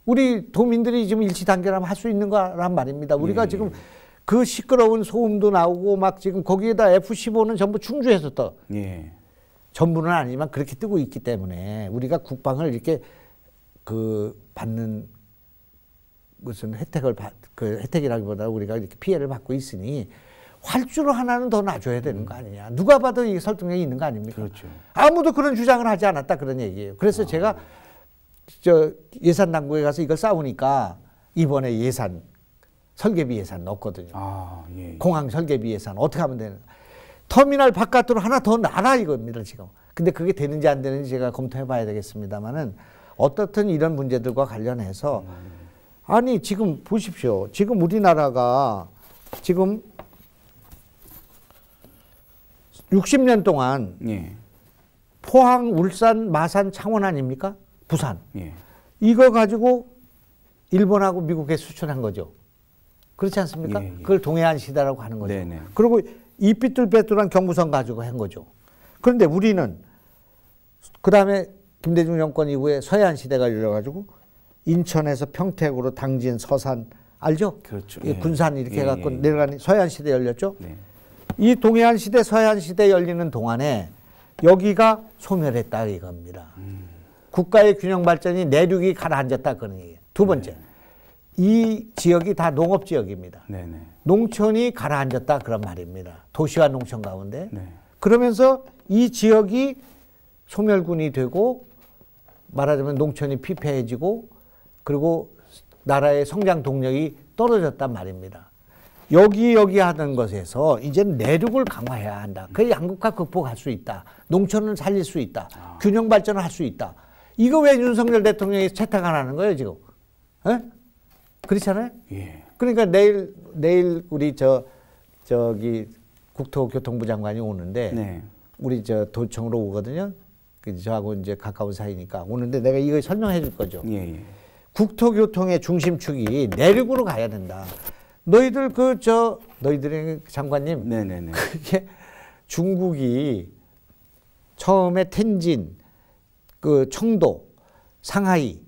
S2: 우리 도민들이 지금 일치 단결하면 할 수 있는 거란 말입니다. 우리가 음. 지금 그 시끄러운 소음도 나오고 막 지금 거기에다 F-15는 전부 충주에서 떠. 예. 전부는 아니지만 그렇게 뜨고 있기 때문에 우리가 국방을 이렇게 그 받는 무슨 혜택을 받, 그 혜택이라기보다 우리가 이렇게 피해를 받고 있으니 활주로 하나는 더 놔줘야 되는 거 음. 아니냐. 누가 봐도 이 설득력이 있는 거 아닙니까? 그렇죠. 아무도 그런 주장을 하지 않았다 그런 얘기예요. 그래서 아. 제가 저 예산 당국에 가서 이걸 싸우니까 이번에 예산 설계비 예산 넣었거든요. 아, 예, 예. 공항 설계비 예산 어떻게 하면 되는? 터미널 바깥으로 하나 더 나라 이겁니다 지금. 근데 그게 되는지 안 되는지 제가 검토해봐야 되겠습니다만은 어떻든 이런 문제들과 관련해서 아니 지금 보십시오. 지금 우리나라가 지금 60년 동안 예. 포항, 울산, 마산, 창원 아닙니까? 부산. 예. 이거 가지고 일본하고 미국에 수출한 거죠. 그렇지 않습니까? 예, 예. 그걸 동해안 시다라고 하는 거죠. 네네. 그리고 이 삐뚤빼뚤한 경부선 가지고 한 거죠. 그런데 우리는 그 다음에 김대중 정권 이후에 서해안 시대가 열려가지고 인천에서 평택으로 당진 서산 알죠? 그렇죠. 예, 예. 군산 이렇게 예, 해갖고 예, 예. 내려가는 서해안 시대 열렸죠. 네. 이 동해안 시대 서해안 시대 열리는 동안에 여기가 소멸했다 이겁니다. 음. 국가의 균형 발전이 내륙이 가라앉았다 그런 얘기예요. 두 네. 번째. 네. 이 지역이 다 농업 지역입니다. 네네. 네. 농촌이 가라앉았다 그런 말입니다. 도시와 농촌 가운데. 네. 그러면서 이 지역이 소멸군이 되고 말하자면 농촌이 피폐해지고 그리고 나라의 성장 동력이 떨어졌단 말입니다. 여기 여기 하던 것에서 이제 내륙을 강화해야 한다. 그 양극화 극복할 수 있다. 농촌을 살릴 수 있다. 아. 균형 발전을 할 수 있다. 이거 왜 윤석열 대통령이 채택 안 하는 거예요 지금? 에? 그렇잖아요. 예. 그러니까 내일 내일 우리 저 저기 국토교통부 장관이 오는데 네. 우리 저 도청으로 오거든요. 저하고 이제 가까운 사이니까 오는데 내가 이거 설명해 줄 거죠. 예, 예. 국토교통의 중심축이 내륙으로 가야 된다. 너희들 그 저 너희들의 장관님 네네네. 네, 네. 그게 중국이 처음에 텐진 그 청도 상하이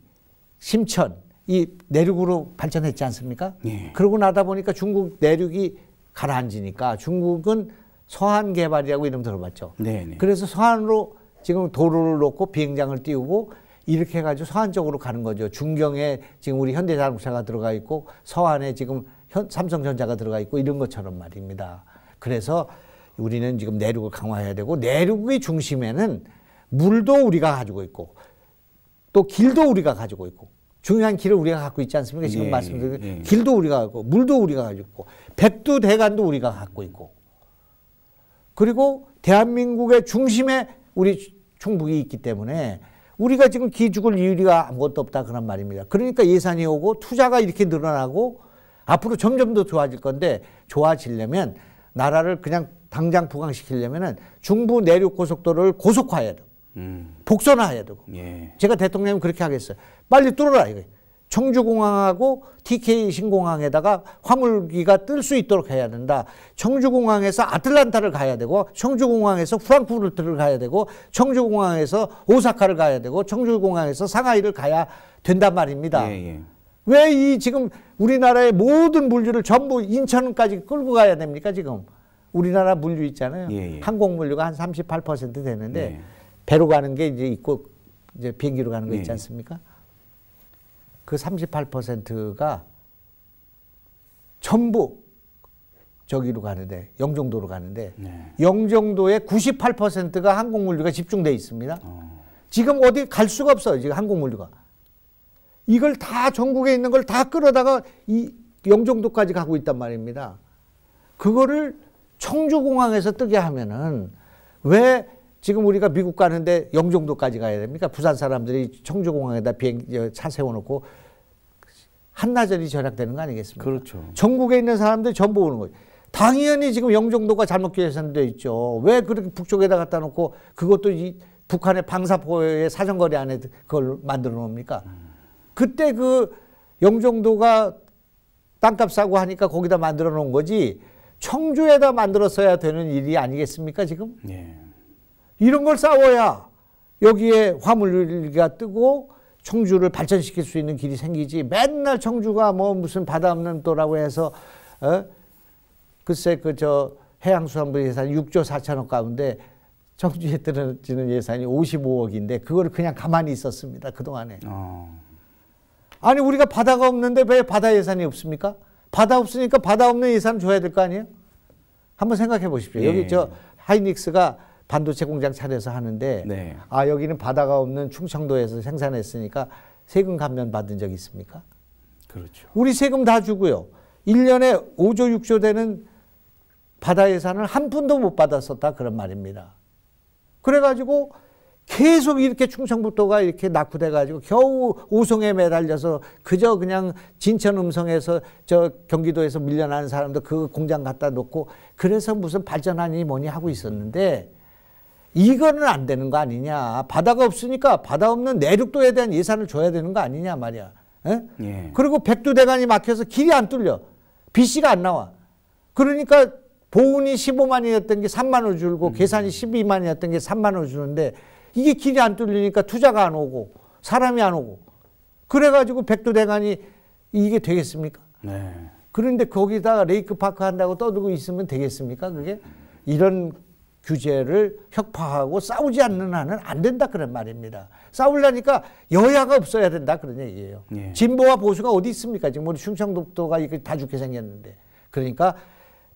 S2: 심천 이 내륙으로 발전했지 않습니까? 예. 그러고 나다 보니까 중국 내륙이 가라앉으니까 중국은 서한 개발이라고 이름 들어봤죠. 네네. 네. 그래서 서한으로 지금 도로를 놓고 비행장을 띄우고 이렇게 해가지고 서안 쪽으로 가는 거죠. 중경에 지금 우리 현대자동차가 들어가 있고 서안에 지금 현, 삼성전자가 들어가 있고 이런 것처럼 말입니다. 그래서 우리는 지금 내륙을 강화해야 되고 내륙의 중심에는 물도 우리가 가지고 있고 또 길도 우리가 가지고 있고 중요한 길을 우리가 갖고 있지 않습니까? 지금 예, 말씀드린 예, 예. 길도 우리가 갖고 물도 우리가 가지고 있고 백두 대간도 우리가 갖고 있고 그리고 대한민국의 중심에 우리 충북이 있기 때문에 우리가 지금 기죽을 이유가 아무것도 없다 그런 말입니다. 그러니까 예산이 오고 투자가 이렇게 늘어나고 앞으로 점점 더 좋아질 건데 좋아지려면 나라를 그냥 당장 부강시키려면은 중부 내륙 고속도로를 고속화해야 되고 음. 복선화해야 되고 예. 제가 대통령이 그렇게 하겠어요. 빨리 뚫어라 이거. 청주공항하고 TK 신공항에다가 화물기가 뜰 수 있도록 해야 된다. 청주공항에서 아틀란타를 가야 되고 청주공항에서 프랑크푸르트를 가야 되고 청주공항에서 오사카를 가야 되고 청주공항에서 상하이를 가야 된단 말입니다. 예, 예. 왜이 지금 우리나라의 모든 물류를 전부 인천까지 끌고 가야 됩니까 지금? 우리나라 물류 있잖아요. 예, 예. 항공 물류가 한 38% 되는데 네. 배로 가는 게 이제 있고 이제 비행기로 가는 거 네. 있지 않습니까? 그 38%가 전부 저기로 가는데 영종도로 가는데 네. 영종도의 98%가 항공물류가 집중돼 있습니다. 어. 지금 어디 갈 수가 없어요. 지금 항공물류가 이걸 다 전국에 있는 걸 다 끌어다가 이 영종도까지 가고 있단 말입니다. 그거를 청주공항에서 뜨게 하면은 왜 지금 우리가 미국 가는데 영종도까지 가야 됩니까? 부산 사람들이 청주공항에다 비행 차 세워놓고 한나절이 절약되는 거 아니겠습니까? 그렇죠. 전국에 있는 사람들이 전부 오는 거죠. 당연히 지금 영종도가 잘못 계산되어 있죠. 왜 그렇게 북쪽에다 갖다 놓고 그것도 이 북한의 방사포의 사정거리 안에 그걸 만들어 놓습니까? 그때 그 영종도가 땅값 싸고 하니까 거기다 만들어 놓은 거지 청주에다 만들었어야 되는 일이 아니겠습니까 지금? 예. 이런 걸 싸워야 여기에 화물가 류 뜨고 청주를 발전시킬 수 있는 길이 생기지 맨날 청주가 뭐 무슨 바다 없는 도라고 해서 어? 글쎄 그 저 해양수산부 예산 6조 4천억 가운데 청주에 떨어지는 예산이 55억인데 그걸 그냥 가만히 있었습니다 그동안에 어. 아니 우리가 바다가 없는데 왜 바다 예산이 없습니까 바다 없으니까 바다 없는 예산 줘야 될 거 아니에요 한번 생각해 보십시오 예. 여기 저 하이닉스가 반도체 공장 차려서 하는데 네. 아 여기는 바다가 없는 충청도에서 생산했으니까 세금 감면 받은 적 있습니까? 그렇죠. 우리 세금 다 주고요. 1년에 5조 6조 되는 바다 예산을 한 푼도 못 받았었다 그런 말입니다. 그래 가지고 계속 이렇게 충청북도가 이렇게 낙후돼 가지고 겨우 오송에 매달려서 그저 그냥 진천 음성에서 저 경기도에서 밀려나는 사람도 그 공장 갖다 놓고 그래서 무슨 발전하니 뭐니 하고 있었는데 이거는 안 되는 거 아니냐. 바다가 없으니까 바다 없는 내륙도에 대한 예산을 줘야 되는 거 아니냐 말이야. 예. 그리고 백두대간이 막혀서 길이 안 뚫려. BC가 안 나와. 그러니까 보훈이 15만이었던 게 3만 원 줄고 음. 계산이 12만이었던 게 3만 원 주는데 이게 길이 안 뚫리니까 투자가 안 오고 사람이 안 오고 그래가지고 백두대간이 이게 되겠습니까? 네. 그런데 거기다가 레이크파크 한다고 떠들고 있으면 되겠습니까? 그게 이런 규제를 혁파하고 싸우지 않는 한은 안 된다 그런 말입니다. 싸우려니까 여야가 없어야 된다 그런 얘기예요. 예. 진보와 보수가 어디 있습니까? 지금 우리 충청북도가 이렇게 다 죽게 생겼는데. 그러니까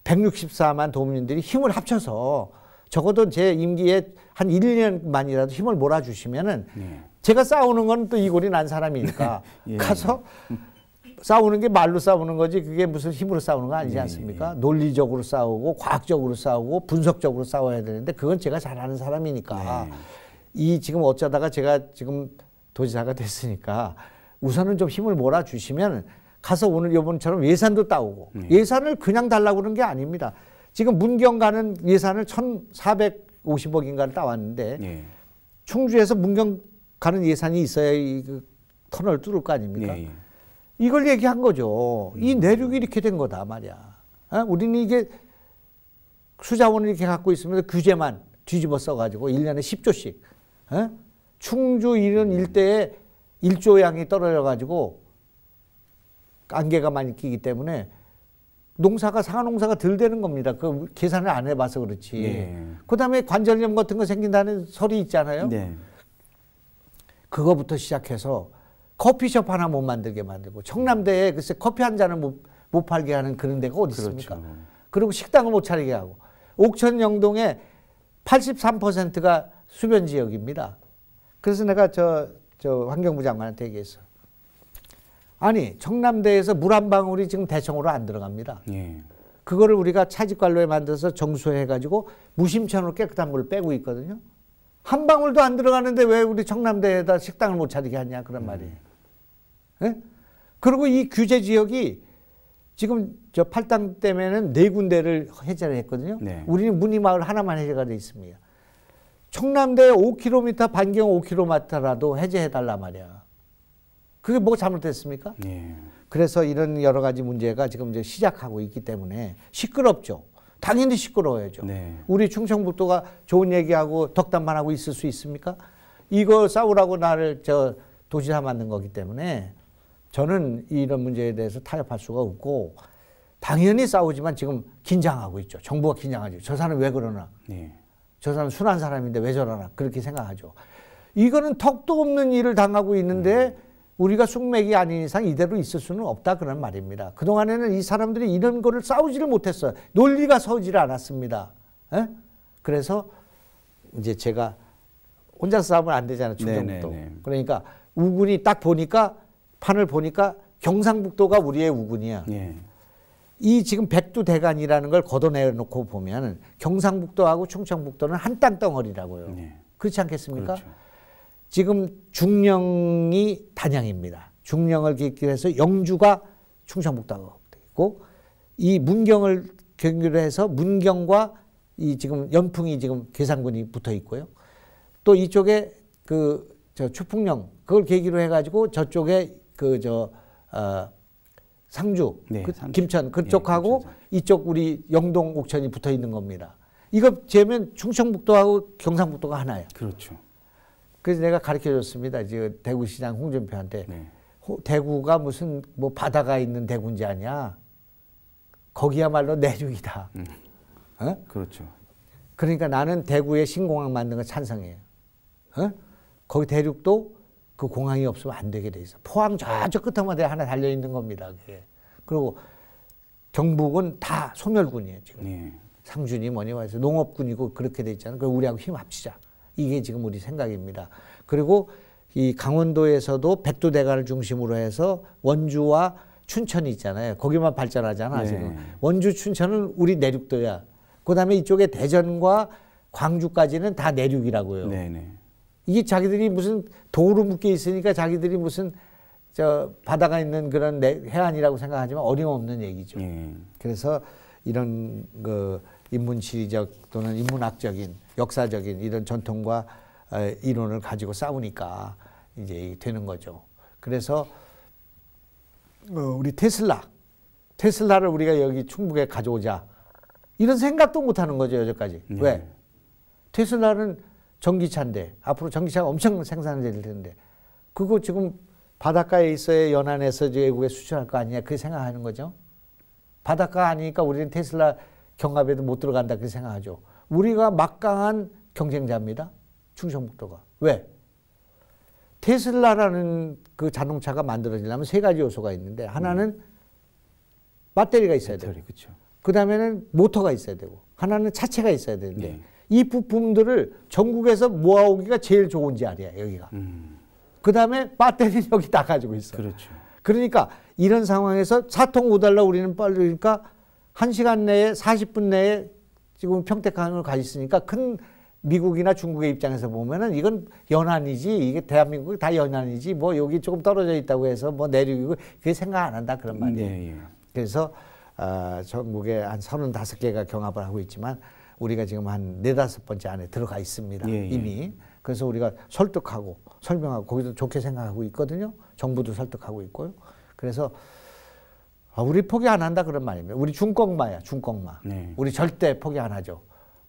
S2: 164만 도민들이 힘을 합쳐서 적어도 제 임기에 한 1년만이라도 힘을 몰아주시면은 예. 제가 싸우는 건 또 이골이 난 사람이니까 예. 가서 싸우는 게 말로 싸우는 거지 그게 무슨 힘으로 싸우는 거 아니지 네. 않습니까? 네. 논리적으로 싸우고 과학적으로 싸우고 분석적으로 싸워야 되는데 그건 제가 잘 아는 사람이니까 네. 이 지금 어쩌다가 제가 지금 도지사가 됐으니까 우선은 좀 힘을 몰아주시면 가서 오늘 요번처럼 예산도 따오고 네. 예산을 그냥 달라고 그런 게 아닙니다. 지금 문경 가는 예산을 천사백오십억인가를 따왔는데 네. 충주에서 문경 가는 예산이 있어야 이그 터널 뚫을 거 아닙니까? 네, 이걸 얘기한 거죠. 이 음. 내륙이 이렇게 된 거다 말이야. 어? 우리는 이게 수자원을 이렇게 갖고 있으면서 규제만 뒤집어 써가지고 1년에 10조씩. 어? 충주 이런 음. 일대에 1조 양이 떨어져가지고 안개가 많이 끼기 때문에 농사가 상한농사가 덜 되는 겁니다. 그 계산을 안 해봐서 그렇지. 네. 그다음에 관절염 같은 거 생긴다는 설이 있잖아요. 네. 그거부터 시작해서 커피숍 하나 못 만들게 만들고 청남대에 글쎄 커피 한 잔을 못, 못 팔게 하는 그런 데가 어디 그렇죠. 있습니까? 그렇죠. 그리고 식당을 못 차리게 하고 옥천 영동에 83%가 수변 지역입니다. 그래서 내가 저, 저 환경부 장관한테 얘기했어. 아니 청남대에서 물 한 방울이 지금 대청으로 안 들어갑니다. 예. 그거를 우리가 차집관로에 만들어서 정수해가지고 무심천으로 깨끗한 물을 빼고 있거든요. 한 방울도 안 들어가는데 왜 우리 청남대에다 식당을 못 차리게 하냐 그런 음. 말이에요. 예? 그리고 이 규제 지역이 지금 저 팔당 때문에는 네 군데를 해제를 했거든요. 네. 우리는 문희마을 하나만 해제가 돼 있습니다. 충남대 5km 반경 5km라도 해제해달라 말이야. 그게 뭐 잘못됐습니까? 네. 그래서 이런 여러 가지 문제가 지금 이제 시작하고 있기 때문에 시끄럽죠. 당연히 시끄러워야죠. 네. 우리 충청북도가 좋은 얘기하고 덕담만 하고 있을 수 있습니까? 이거 싸우라고 나를 저도지사 만든 거기 때문에 저는 이런 문제에 대해서 타협할 수가 없고 당연히 싸우지만 지금 긴장하고 있죠. 정부가 긴장하죠. 저 사람 왜 그러나? 네. 저 사람 순한 사람인데 왜 저러나? 그렇게 생각하죠. 이거는 턱도 없는 일을 당하고 있는데 음. 우리가 숙맥이 아닌 이상 이대로 있을 수는 없다 그런 말입니다. 그동안에는 이 사람들이 이런 거를 싸우지를 못했어요. 논리가 서지를 않았습니다. 에? 예? 그래서 이제 제가 혼자 싸우면 안 되잖아요. 충정도. 네, 네, 네. 그러니까 우군이 딱 보니까 판을 보니까 경상북도가 우리의 우군이야. 예. 이 지금 백두대간이라는 걸 걷어내놓고 보면 경상북도하고 충청북도는 한땅 덩어리라고요. 예. 그렇지 않겠습니까? 그렇죠. 지금 중령이 단양입니다. 중령을 기해서 영주가 충청북도하 있고 이 문경을 경유를 해서 문경과 이 지금 연풍이 지금 괴산군이 붙어 있고요. 또 이쪽에 그 저 추풍령 그걸 계기로 해가지고 저쪽에 그저 어, 아, 상주, 네, 그, 상주. 김천 예, 그쪽하고 네, 이쪽 우리 영동 옥천이 붙어 있는 겁니다. 이거 재면 충청북도하고 경상북도가 하나예요. 그렇죠. 그래서 내가 가르쳐 줬습니다. 지금 대구시장 홍준표한테 네. 호, 대구가 무슨 뭐 바다가 있는 대구인지 아니야 거기야말로 내륙이다. 음. 어? 그렇죠. 그러니까 나는 대구에 신공항 만든 거 찬성해요. 어? 거기 대륙도 그 공항이 없으면 안 되게 돼 있어. 포항 저쪽 끝마다 하나 달려 있는 겁니다. 그게. 그리고 경북은 다 소멸군이에요 지금. 네. 예. 상준이 뭐니 말해서 뭐 농업군이고 그렇게 돼 있잖아요. 그 우리하고 힘 합치자. 이게 지금 우리 생각입니다. 그리고 이 강원도에서도 백두대간을 중심으로 해서 원주와 춘천이 있잖아요. 거기만 발전하잖아 네. 지금. 원주 춘천은 우리 내륙도야. 그다음에 이쪽에 대전과 광주까지는 다 내륙이라고요. 네, 네. 이게 자기들이 무슨 도로 묶여 있으니까 자기들이 무슨 저 바다가 있는 그런 해안이라고 생각하지만 어림없는 얘기죠. 예. 그래서 이런 그 인문치리적 또는 인문학적인 역사적인 이런 전통과 어, 이론을 가지고 싸우니까 이제 되는 거죠. 그래서 어, 우리 테슬라, 테슬라를 우리가 여기 충북에 가져오자 이런 생각도 못 하는 거죠 여태까지. 네. 왜? 테슬라는 전기차인데 앞으로 전기차가 엄청 생산될 텐데 그거 지금 바닷가에 있어야 연안에서 외국에 수출할 거 아니냐 그 생각하는 거죠. 바닷가 아니니까 우리는 테슬라 경합에도 못 들어간다 그 생각하죠. 우리가 막강한 경쟁자입니다. 충청북도가. 왜? 테슬라라는 그 자동차가 만들어지려면 세 가지 요소가 있는데 하나는 음. 배터리가 있어야 배터 되고 그렇죠. 그다음에는 모터가 있어야 되고 하나는 차체가 있어야 되는데 네. 이 부품들을 전국에서 모아오기가 제일 좋은 자리야 여기가. 음. 그 다음에 배터리는 여기 다 가지고 있어. 그렇죠. 그러니까 이런 상황에서 사통 오달라 우리는 빠르니까 그러니까 한 시간 내에 사십 분 내에 지금 평택항을 가 있으니까 큰 미국이나 중국의 입장에서 보면은 이건 연안이지 이게 대한민국이 다 연안이지 뭐 여기 조금 떨어져 있다고 해서 뭐 내륙이고 그게 생각 안 한다 그런 말이에요. 네, 예. 그래서 어, 전국에 한 서른다섯 개가 경합을 하고 있지만 우리가 지금 한 네다섯 번째 안에 들어가 있습니다. 예, 예. 이미. 예. 그래서 우리가 설득하고 설명하고 거기도 좋게 생각하고 있거든요. 정부도 설득하고 있고요. 그래서 아, 우리 포기 안 한다 그런 말입니다. 우리 중꺾마야, 중꺾마. 네. 우리 절대 포기 안 하죠.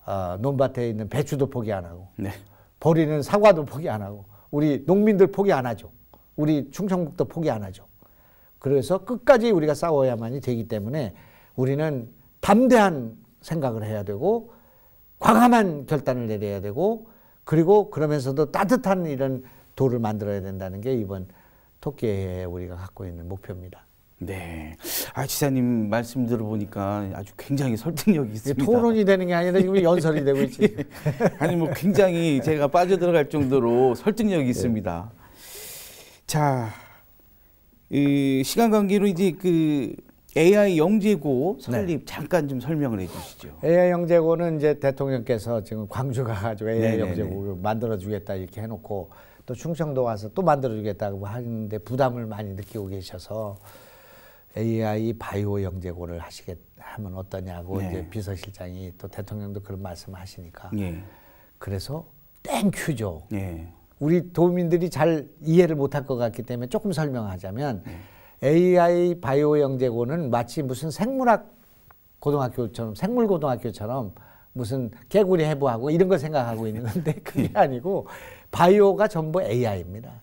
S2: 아, 논밭에 있는 배추도 포기 안 하고, 네. 버리는 사과도 포기 안 하고, 우리 농민들 포기 안 하죠. 우리 충청북도 포기 안 하죠. 그래서 끝까지 우리가 싸워야만이 되기 때문에 우리는 담대한 생각을 해야 되고 과감한 결단을 내려야 되고 그리고 그러면서도 따뜻한 이런 도를 만들어야 된다는 게 이번 토끼에 우리가 갖고 있는 목표입니다. 네. 아, 지사님 말씀 들어보니까 아주 굉장히 설득력이 있습니다. 토론이 되는 게
S1: 아니라 지금 연설이 되고 있지. 예. 아니, 뭐 굉장히 제가 빠져들어갈 정도로 설득력이 예. 있습니다. 네. 자, 이 시간 관계로 이제 그 AI 영재고 설립 네. 잠깐 좀 설명을 해주시죠.
S2: AI 영재고는 이제 대통령께서 지금 광주 가가지고 AI 네네네. 영재고 를 만들어주겠다 이렇게 해놓고 또 충청도 와서또 만들어주겠다고 뭐 하는데 부담을 많이 느끼고 계셔서 AI 바이오 영재고를 하시게 하면 어떠냐고 네. 이제 비서실장이 또 대통령도 그런 말씀을 하시니까 네. 그래서 땡큐죠. 예. 우리 도민들이 잘 이해를 못할 것 같기 때문에 조금 설명하자면. 네. AI 바이오 영재고는 마치 무슨 생물학 고등학교처럼 생물 고등학교처럼 무슨 개구리 해부하고 이런 걸 생각하고 있는데 그게 아니고 바이오가 전부 AI입니다.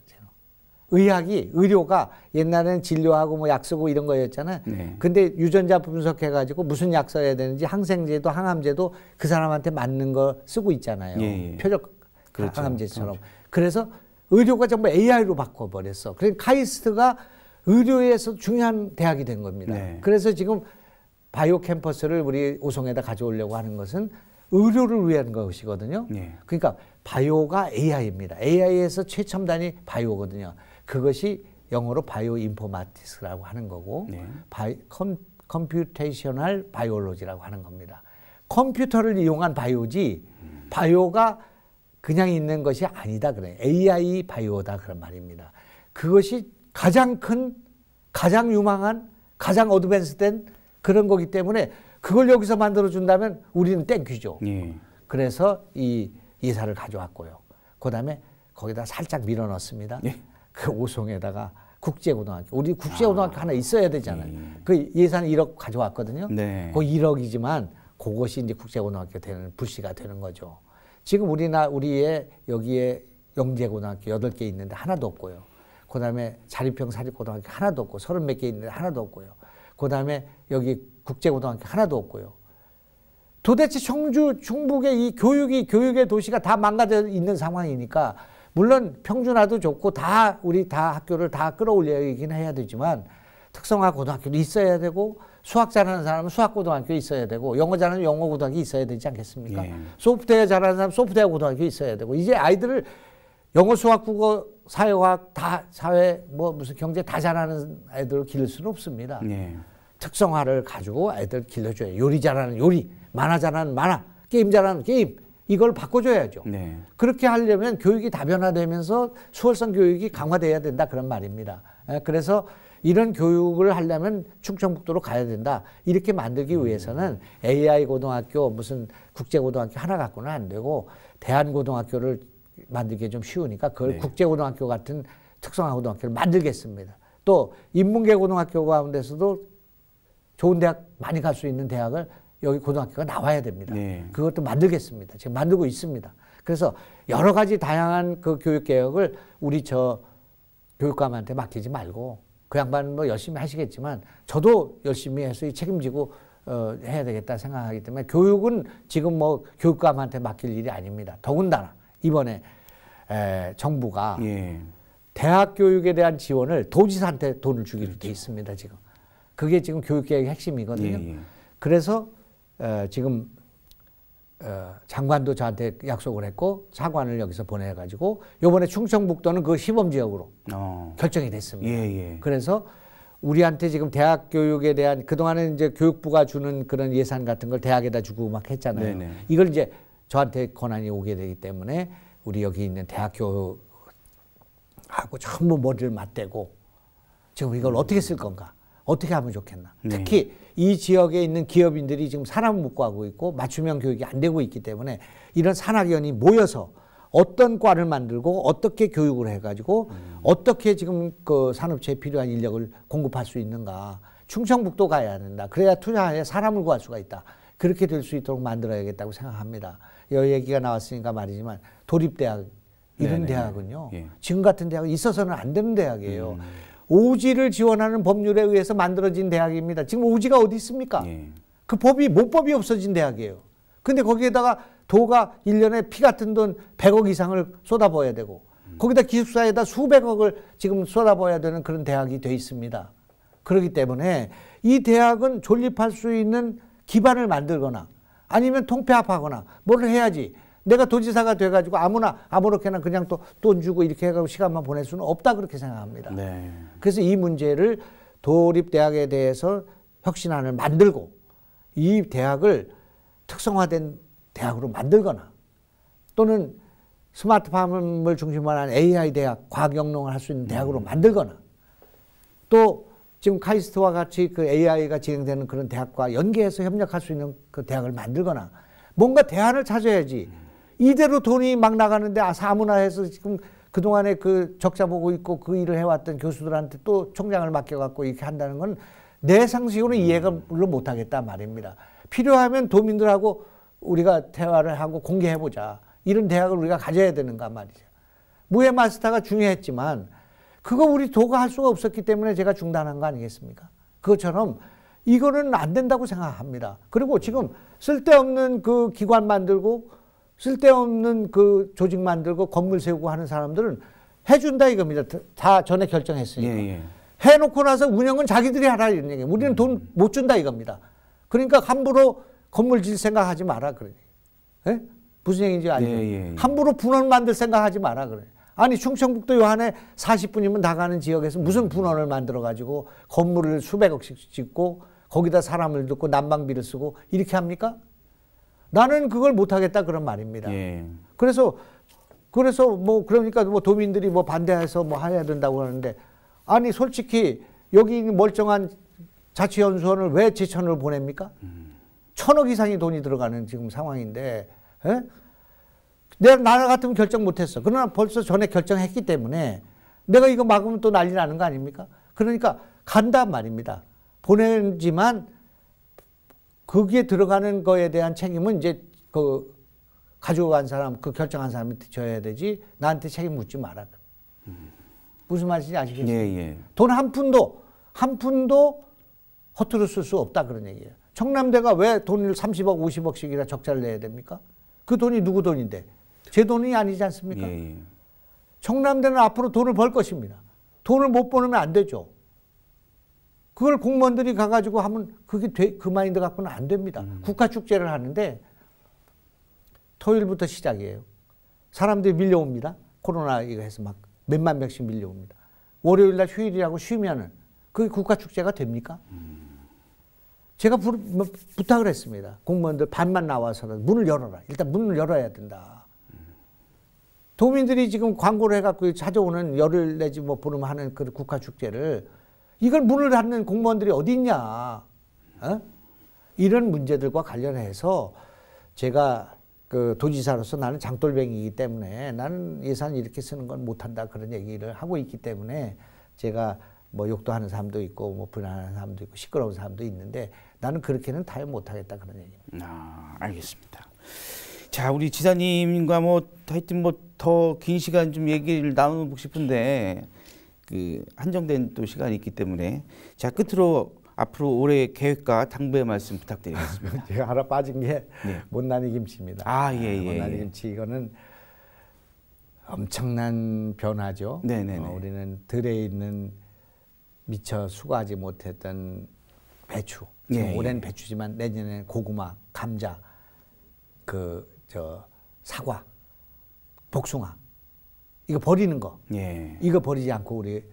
S2: 의학이 의료가 옛날에는 진료하고 뭐 약 쓰고 이런 거였잖아요. 네. 근데 유전자 분석해 가지고 무슨 약 써야 되는지 항생제도 항암제도 그 사람한테 맞는 거 쓰고 있잖아요. 예, 예. 표적
S1: 그렇죠. 항암제처럼.
S2: 그렇죠. 그래서 의료가 전부 AI로 바꿔 버렸어. 그러니까 카이스트가 의료에서 중요한 대학이 된 겁니다. 네. 그래서 지금 바이오 캠퍼스를 우리 오송에다 가져오려고 하는 것은 의료를 위한 것이거든요. 네. 그러니까 바이오가 AI입니다. AI에서 최첨단이 바이오거든요. 그것이 영어로 바이오 인포마티스라고 하는 거고 네. 바이, 컴, 컴퓨테이셔널 바이올로지라고 하는 겁니다. 컴퓨터를 이용한 바이오지 바이오가 그냥 있는 것이 아니다 그래. AI 바이오다 그런 말입니다. 그것이 가장 큰, 가장 유망한, 가장 어드밴스된 그런 거기 때문에 그걸 여기서 만들어 준다면 우리는 땡큐죠. 예. 그래서 이 예사를 가져왔고요. 그다음에 거기다 살짝 밀어넣습니다. 예. 그 오송에다가 국제고등학교 우리 국제고등학교 아. 하나 있어야 되잖아요. 예. 그 예산 1억 가져왔거든요. 네. 그 1억이지만 그것이 이제 국제고등학교 되는 불씨가 되는 거죠. 지금 우리나 우리의 여기에 영재고등학교 여덟 개 있는데 하나도 없고요. 그 다음에 자립형 사립고등학교 하나도 없고 서른 몇 개 있는데 하나도 없고요. 그 다음에 여기 국제고등학교 하나도 없고요. 도대체 청주, 충북의 이 교육이 교육의 도시가 다 망가져 있는 상황이니까 물론 평준화도 좋고 다 우리 다 학교를 다 끌어올리긴 려 해야 되지만 특성화 고등학교도 있어야 되고 수학 잘하는 사람은 수학 고등학교 있어야 되고 영어 잘하는 영어 고등학교 있어야 되지 않겠습니까? 예. 소프트웨어 잘하는 사람 소프트웨어 고등학교 있어야 되고 이제 아이들을 영어 수학 국어 사회학 다 사회 뭐 무슨 경제 다 잘하는 애들을 기를 수는 없습니다. 네. 특성화를 가지고 애들 길러줘요. 요리 잘하는 요리, 만화 잘하는 만화, 게임 잘하는 게임 이걸 바꿔줘야죠. 네. 그렇게 하려면 교육이 다변화되면서 수월성 교육이 강화돼야 된다 그런 말입니다. 예, 그래서 이런 교육을 하려면 충청북도로 가야 된다. 이렇게 만들기 음. 위해서는 AI 고등학교 무슨 국제 고등학교 하나 갖고는 안 되고 대한 고등학교를 만들기 좀 쉬우니까 그걸 네. 국제고등학교 같은 특성화 고등학교를 만들겠습니다. 또 인문계 고등학교 가운데서도 좋은 대학 많이 갈 수 있는 대학을 여기 고등학교가 나와야 됩니다. 네. 그것도 만들겠습니다. 지금 만들고 있습니다. 그래서 여러 가지 다양한 그 교육 개혁을 우리 저 교육감한테 맡기지 말고 그 양반은 뭐 열심히 하시겠지만 저도 열심히 해서 책임지고 어, 해야 되겠다 생각하기 때문에 교육은 지금 뭐 교육감한테 맡길 일이 아닙니다. 더군다나 이번에 에, 정부가 예. 대학 교육에 대한 지원을 도지사한테 돈을 주기로 그렇죠. 돼 있습니다 지금. 그게 지금 교육계획의 핵심이거든요. 예, 예. 그래서 에, 지금 어, 장관도 저한테 약속을 했고 사관을 여기서 보내가지고 요번에 충청북도는 그 시범 지역으로 어. 결정이 됐습니다. 예, 예. 그래서 우리한테 지금 대학 교육에 대한 그동안에 이제 교육부가 주는 그런 예산 같은 걸 대학에다 주고 막 했잖아요. 네네. 네. 이걸 이제 저한테 권한이 오게 되기 때문에 우리 여기 있는 대학교하고 전부 머리를 맞대고 지금 이걸 어떻게 쓸 건가? 어떻게 하면 좋겠나? 네. 특히 이 지역에 있는 기업인들이 지금 사람 묵고하고 있고 맞춤형 교육이 안 되고 있기 때문에 이런 산학위원이 모여서 어떤 과를 만들고 어떻게 교육을 해가지고 음. 어떻게 지금 그 산업체에 필요한 인력을 공급할 수 있는가? 충청북도 가야 된다. 그래야 투자에 사람을 구할 수가 있다. 그렇게 될 수 있도록 만들어야겠다고 생각합니다. 여 얘기가 나왔으니까 말이지만 도립대학 이런 네네. 대학은요. 예. 지금 같은 대학은 있어서는 안 되는 대학이에요. 음. 오지를 지원하는 법률에 의해서 만들어진 대학입니다. 지금 오지가 어디 있습니까? 예. 그 법이 모법이 없어진 대학이에요. 근데 거기에다가 도가 1년에피 같은 돈 100억 이상을 쏟아부어야 되고 음. 거기다 기숙사에다 수백억을 지금 쏟아부어야 되는 그런 대학이 돼 있습니다. 그렇기 때문에 이 대학은 존립할 수 있는 기반을 만들거나 아니면 통폐합하거나 뭘 해야지. 내가 도지사가 돼가지고 아무나 아무렇게나 그냥 또 돈 주고 이렇게 해가고 지 시간만 보낼 수는 없다 그렇게 생각합니다. 네. 그래서 이 문제를 도립대학에 대해서 혁신안을 만들고 이 대학을 특성화된 대학으로 만들거나 또는 스마트팜을 중심으로 한 AI 대학, 과학영농을 할 수 있는 대학으로 음. 만들거나 또 지금 카이스트와 같이 그 AI가 진행되는 그런 대학과 연계해서 협력할 수 있는 그 대학을 만들거나 뭔가 대안을 찾아야지. 이대로 돈이 막 나가는데 아 사문화해서 지금 그동안에 그 적자 보고 있고 그 일을 해왔던 교수들한테 또 총장을 맡겨갖고 이렇게 한다는 건 내 상식으로는 음. 이해가 물론 못하겠다 말입니다. 필요하면 도민들하고 우리가 대화를 하고 공개해보자. 이런 대학을 우리가 가져야 되는가 말이죠. 무예 마스터가 중요했지만 그거 우리 도가 할 수가 없었기 때문에 제가 중단한 거 아니겠습니까? 그것처럼 이거는 안 된다고 생각합니다. 그리고 지금 쓸데없는 그 기관 만들고 쓸데없는 그 조직 만들고 건물 세우고 하는 사람들은 해준다 이겁니다. 다 전에 결정했으니까. 예, 예. 해놓고 나서 운영은 자기들이 하라 이런 얘기 우리는 돈 못 준다 이겁니다. 그러니까 함부로 건물 질 생각하지 마라 그래. 예? 무슨 얘기인지 알죠?
S1: 예, 예, 예. 함부로
S2: 분원 만들 생각하지 마라 그래. 아니 충청북도 요한에 40분이면 다 가는 지역에서 무슨 분원을 만들어 가지고 건물을 수백억씩 짓고 거기다 사람을 두고 난방비를 쓰고 이렇게 합니까? 나는 그걸 못 하겠다 그런 말입니다. 예. 그래서 그래서 뭐 그러니까 뭐 도민들이 뭐 반대해서 뭐 해야 된다고 하는데 아니 솔직히 여기 멀쩡한 자치연수원을 왜 제천을 보냅니까? 음. 천억 이상이 돈이 들어가는 지금 상황인데 에? 예? 내가 나 같으면 결정 못했어. 그러나 벌써 전에 결정했기 때문에 내가 이거 막으면 또 난리 나는 거 아닙니까? 그러니까 간단 말입니다. 보내지만 거기에 들어가는 거에 대한 책임은 이제 그 가져간 사람, 그 결정한 사람한테 져야 되지 나한테 책임 묻지 마라. 무슨 말인지 아시겠어요? 예, 예. 돈한 푼도 한 푼도 허투루 쓸 수 없다 그런 얘기예요. 청남대가 왜 돈을 30억, 50억씩이나 적자를 내야 됩니까? 그 돈이 누구 돈인데? 제 돈이 아니지 않습니까? 예, 예. 청남대는 앞으로 돈을 벌 것입니다. 돈을 못 버는 안 되죠. 그걸 공무원들이 가가지고 하면 그게 되, 그 마인드 갖고는 안 됩니다. 음. 국가축제를 하는데 토요일부터 시작이에요. 사람들이 밀려옵니다. 코로나 이거 해서 막 몇만 명씩 밀려옵니다. 월요일 날 휴일이라고 쉬면은 그게 국가축제가 됩니까? 음. 제가 부, 뭐 탁을 했습니다. 공무원들 반만 나와서는 문을 열어라. 일단 문을 열어야 된다. 도민들이 지금 광고를 해갖고 찾아오는 열흘 내지 뭐 보름 하는 그 국가 축제를 이걸 문을 닫는 공무원들이 어디 있냐? 어? 이런 문제들과 관련해서 제가 그 도지사로서 나는 장돌뱅이기 때문에 나는 예산 이렇게 쓰는 건 못한다 그런 얘기를 하고 있기 때문에 제가 뭐 욕도 하는 사람도 있고 뭐 불안한 사람도 있고 시끄러운 사람도 있는데 나는 그렇게는 타협 못하겠다 그런 얘기입니다. 아, 알겠습니다.
S1: 자, 우리 지사님과 뭐 하여튼 뭐 더 긴 시간 좀 얘기를 나누고 싶은데 그 한정된 또 시간이 있기 때문에 자 끝으로 앞으로 올해 계획과 당부의 말씀 부탁드리겠습니다.
S2: 제가 하나 빠진 게 네. 못난이 김치입니다. 아, 예, 아, 예. 못난이 예. 김치 이거는 엄청난 변화죠. 네네네. 네, 어, 네. 우리는 들에 있는 미처 수거하지 못했던 배추. 예, 예, 올해는 배추지만 내년에 고구마, 감자, 그저 사과, 복숭아 이거 버리는 거 예. 이거 버리지 않고 우리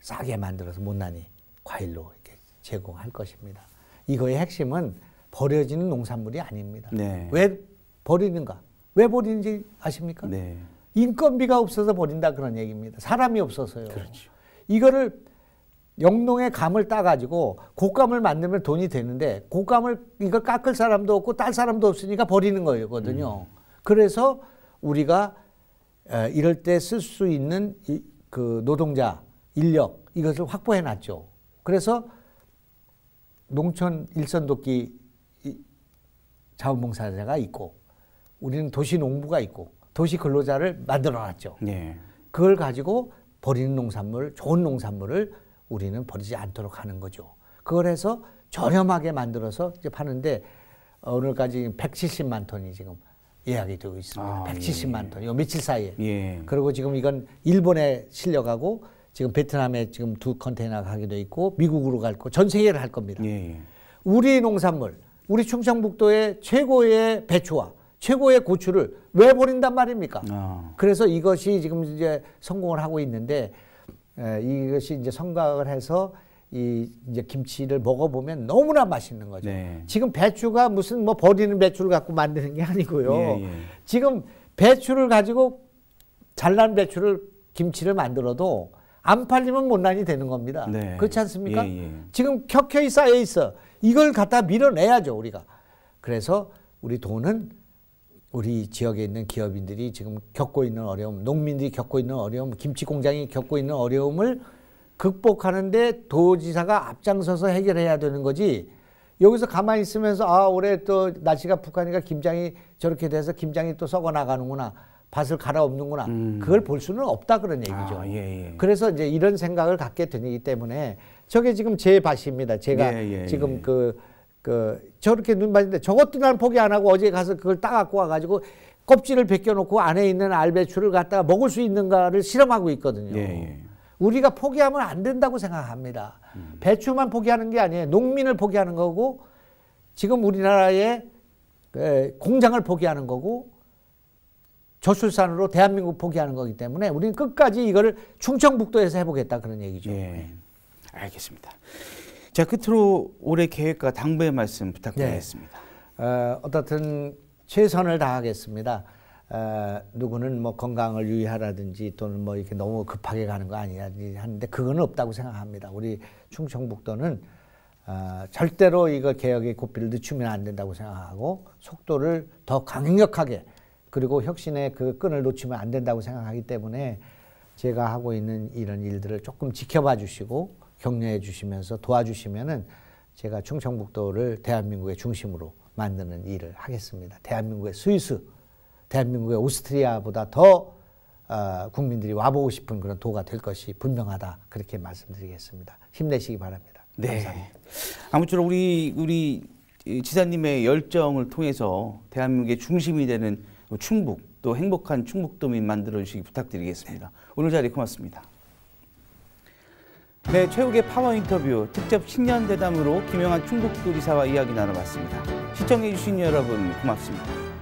S2: 싸게 만들어서 못난이 과일로 이렇게 제공할 것입니다. 이거의 핵심은 버려지는 농산물이 아닙니다. 네. 왜 버리는가? 왜 버리는지 아십니까? 네. 인건비가 없어서 버린다 그런 얘기입니다. 사람이 없어서요. 그렇죠. 이거를 영농에 감을 따가지고 곶감을 만들면 돈이 되는데 곶감을 이거 깎을 사람도 없고 딸 사람도 없으니까 버리는 거거든요. 음. 그래서 우리가 이럴 때 쓸 수 있는 이, 그 노동자 인력 이것을 확보해 놨죠. 그래서 농촌 일선돕기 자원봉사자가 있고 우리는 도시 농부가 있고 도시 근로자를 만들어 놨죠. 네. 그걸 가지고 버리는 농산물, 좋은 농산물을 우리는 버리지 않도록 하는 거죠. 그걸 해서 저렴하게 만들어서 이제 파는데 오늘까지 170만 톤이 지금 예약이 되고 있습니다. 아, 170만 예. 톤. 요 며칠 사이에. 예. 그리고 지금 이건 일본에 실려가고 지금 베트남에 지금 두 컨테이너 가기도 있고 미국으로 갈 거, 전 세계를 할 겁니다. 예. 예. 우리 농산물, 우리 충청북도의 최고의 배추와 최고의 고추를 왜 버린단 말입니까? 아. 그래서 이것이 지금 이제 성공을 하고 있는데 예, 이것이 이제 성각을 해서 이 이제 김치를 먹어보면 너무나 맛있는 거죠. 네. 지금 배추가 무슨 뭐 버리는 배추를 갖고 만드는 게 아니고요. 예, 예. 지금 배추를 가지고 잘난 배추를 김치를 만들어도 안 팔리면 못난이 되는 겁니다. 네. 그렇지 않습니까? 예, 예. 지금 켜켜이 쌓여 있어. 이걸 갖다 밀어내야죠 우리가. 그래서 우리 돈은 우리 지역에 있는 기업인들이 지금 겪고 있는 어려움, 농민들이 겪고 있는 어려움, 김치 공장이 겪고 있는 어려움을 극복하는데 도지사가 앞장서서 해결해야 되는 거지. 여기서 가만히 있으면서 아 올해 또 날씨가 북한이니까 김장이 저렇게 돼서 김장이 또 썩어 나가는구나. 밭을 갈아엎는구나. 음. 그걸 볼 수는 없다 그런 아, 얘기죠. 아, 예, 예. 그래서 이제 이런 생각을 갖게 되기 때문에 저게 지금 제 밭입니다. 제가 예, 예 지금 예. 그그 저렇게 눈 맞는데 저것도 난 포기 안 하고 어제 가서 그걸 따갖고 와가지고 껍질을 벗겨놓고 안에 있는 알배추를 갖다가 먹을 수 있는가를 실험하고 있거든요. 예, 예. 우리가 포기하면 안 된다고 생각합니다. 음. 배추만 포기하는 게 아니에요. 농민을 포기하는 거고 지금 우리나라의 그 공장을 포기하는 거고 저출산으로 대한민국 포기하는 거기 때문에 우리는 끝까지 이거를 충청북도에서 해보겠다 그런 얘기죠. 예. 알겠습니다. 자 끝으로 올해 계획과 당부의 말씀 부탁드리겠습니다. 네. 어, 어떻든 최선을 다하겠습니다. 어, 누구는 뭐 건강을 유의하라든지 또는 뭐 이렇게 너무 급하게 가는 거아니냐 하는데 그건 없다고 생각합니다. 우리 충청북도는 어, 절대로 이거 개혁의 고삐를 늦추면 안 된다고 생각하고 속도를 더 강력하게 그리고 혁신의 그 끈을 놓치면 안 된다고 생각하기 때문에 제가 하고 있는 이런 일들을 조금 지켜봐 주시고 격려해 주시면서 도와주시면은 제가 충청북도를 대한민국의 중심으로 만드는 일을 하겠습니다. 대한민국의 스위스, 대한민국의 오스트리아보다 더 어, 국민들이 와보고 싶은 그런 도가 될 것이 분명하다 그렇게 말씀드리겠습니다. 힘내시기 바랍니다. 네. 감사합니다.
S1: 아무쪼록 우리 우리 지사님의 열정을 통해서 대한민국의 중심이 되는 충북 또 행복한 충북도민 만들어 주시기 부탁드리겠습니다. 오늘 자리 고맙습니다. 네, 최욱의 파워 인터뷰 직접 신년 대담으로 김영한 충북도지사와 이야기 나눠봤습니다. 시청해주신 여러분 고맙습니다.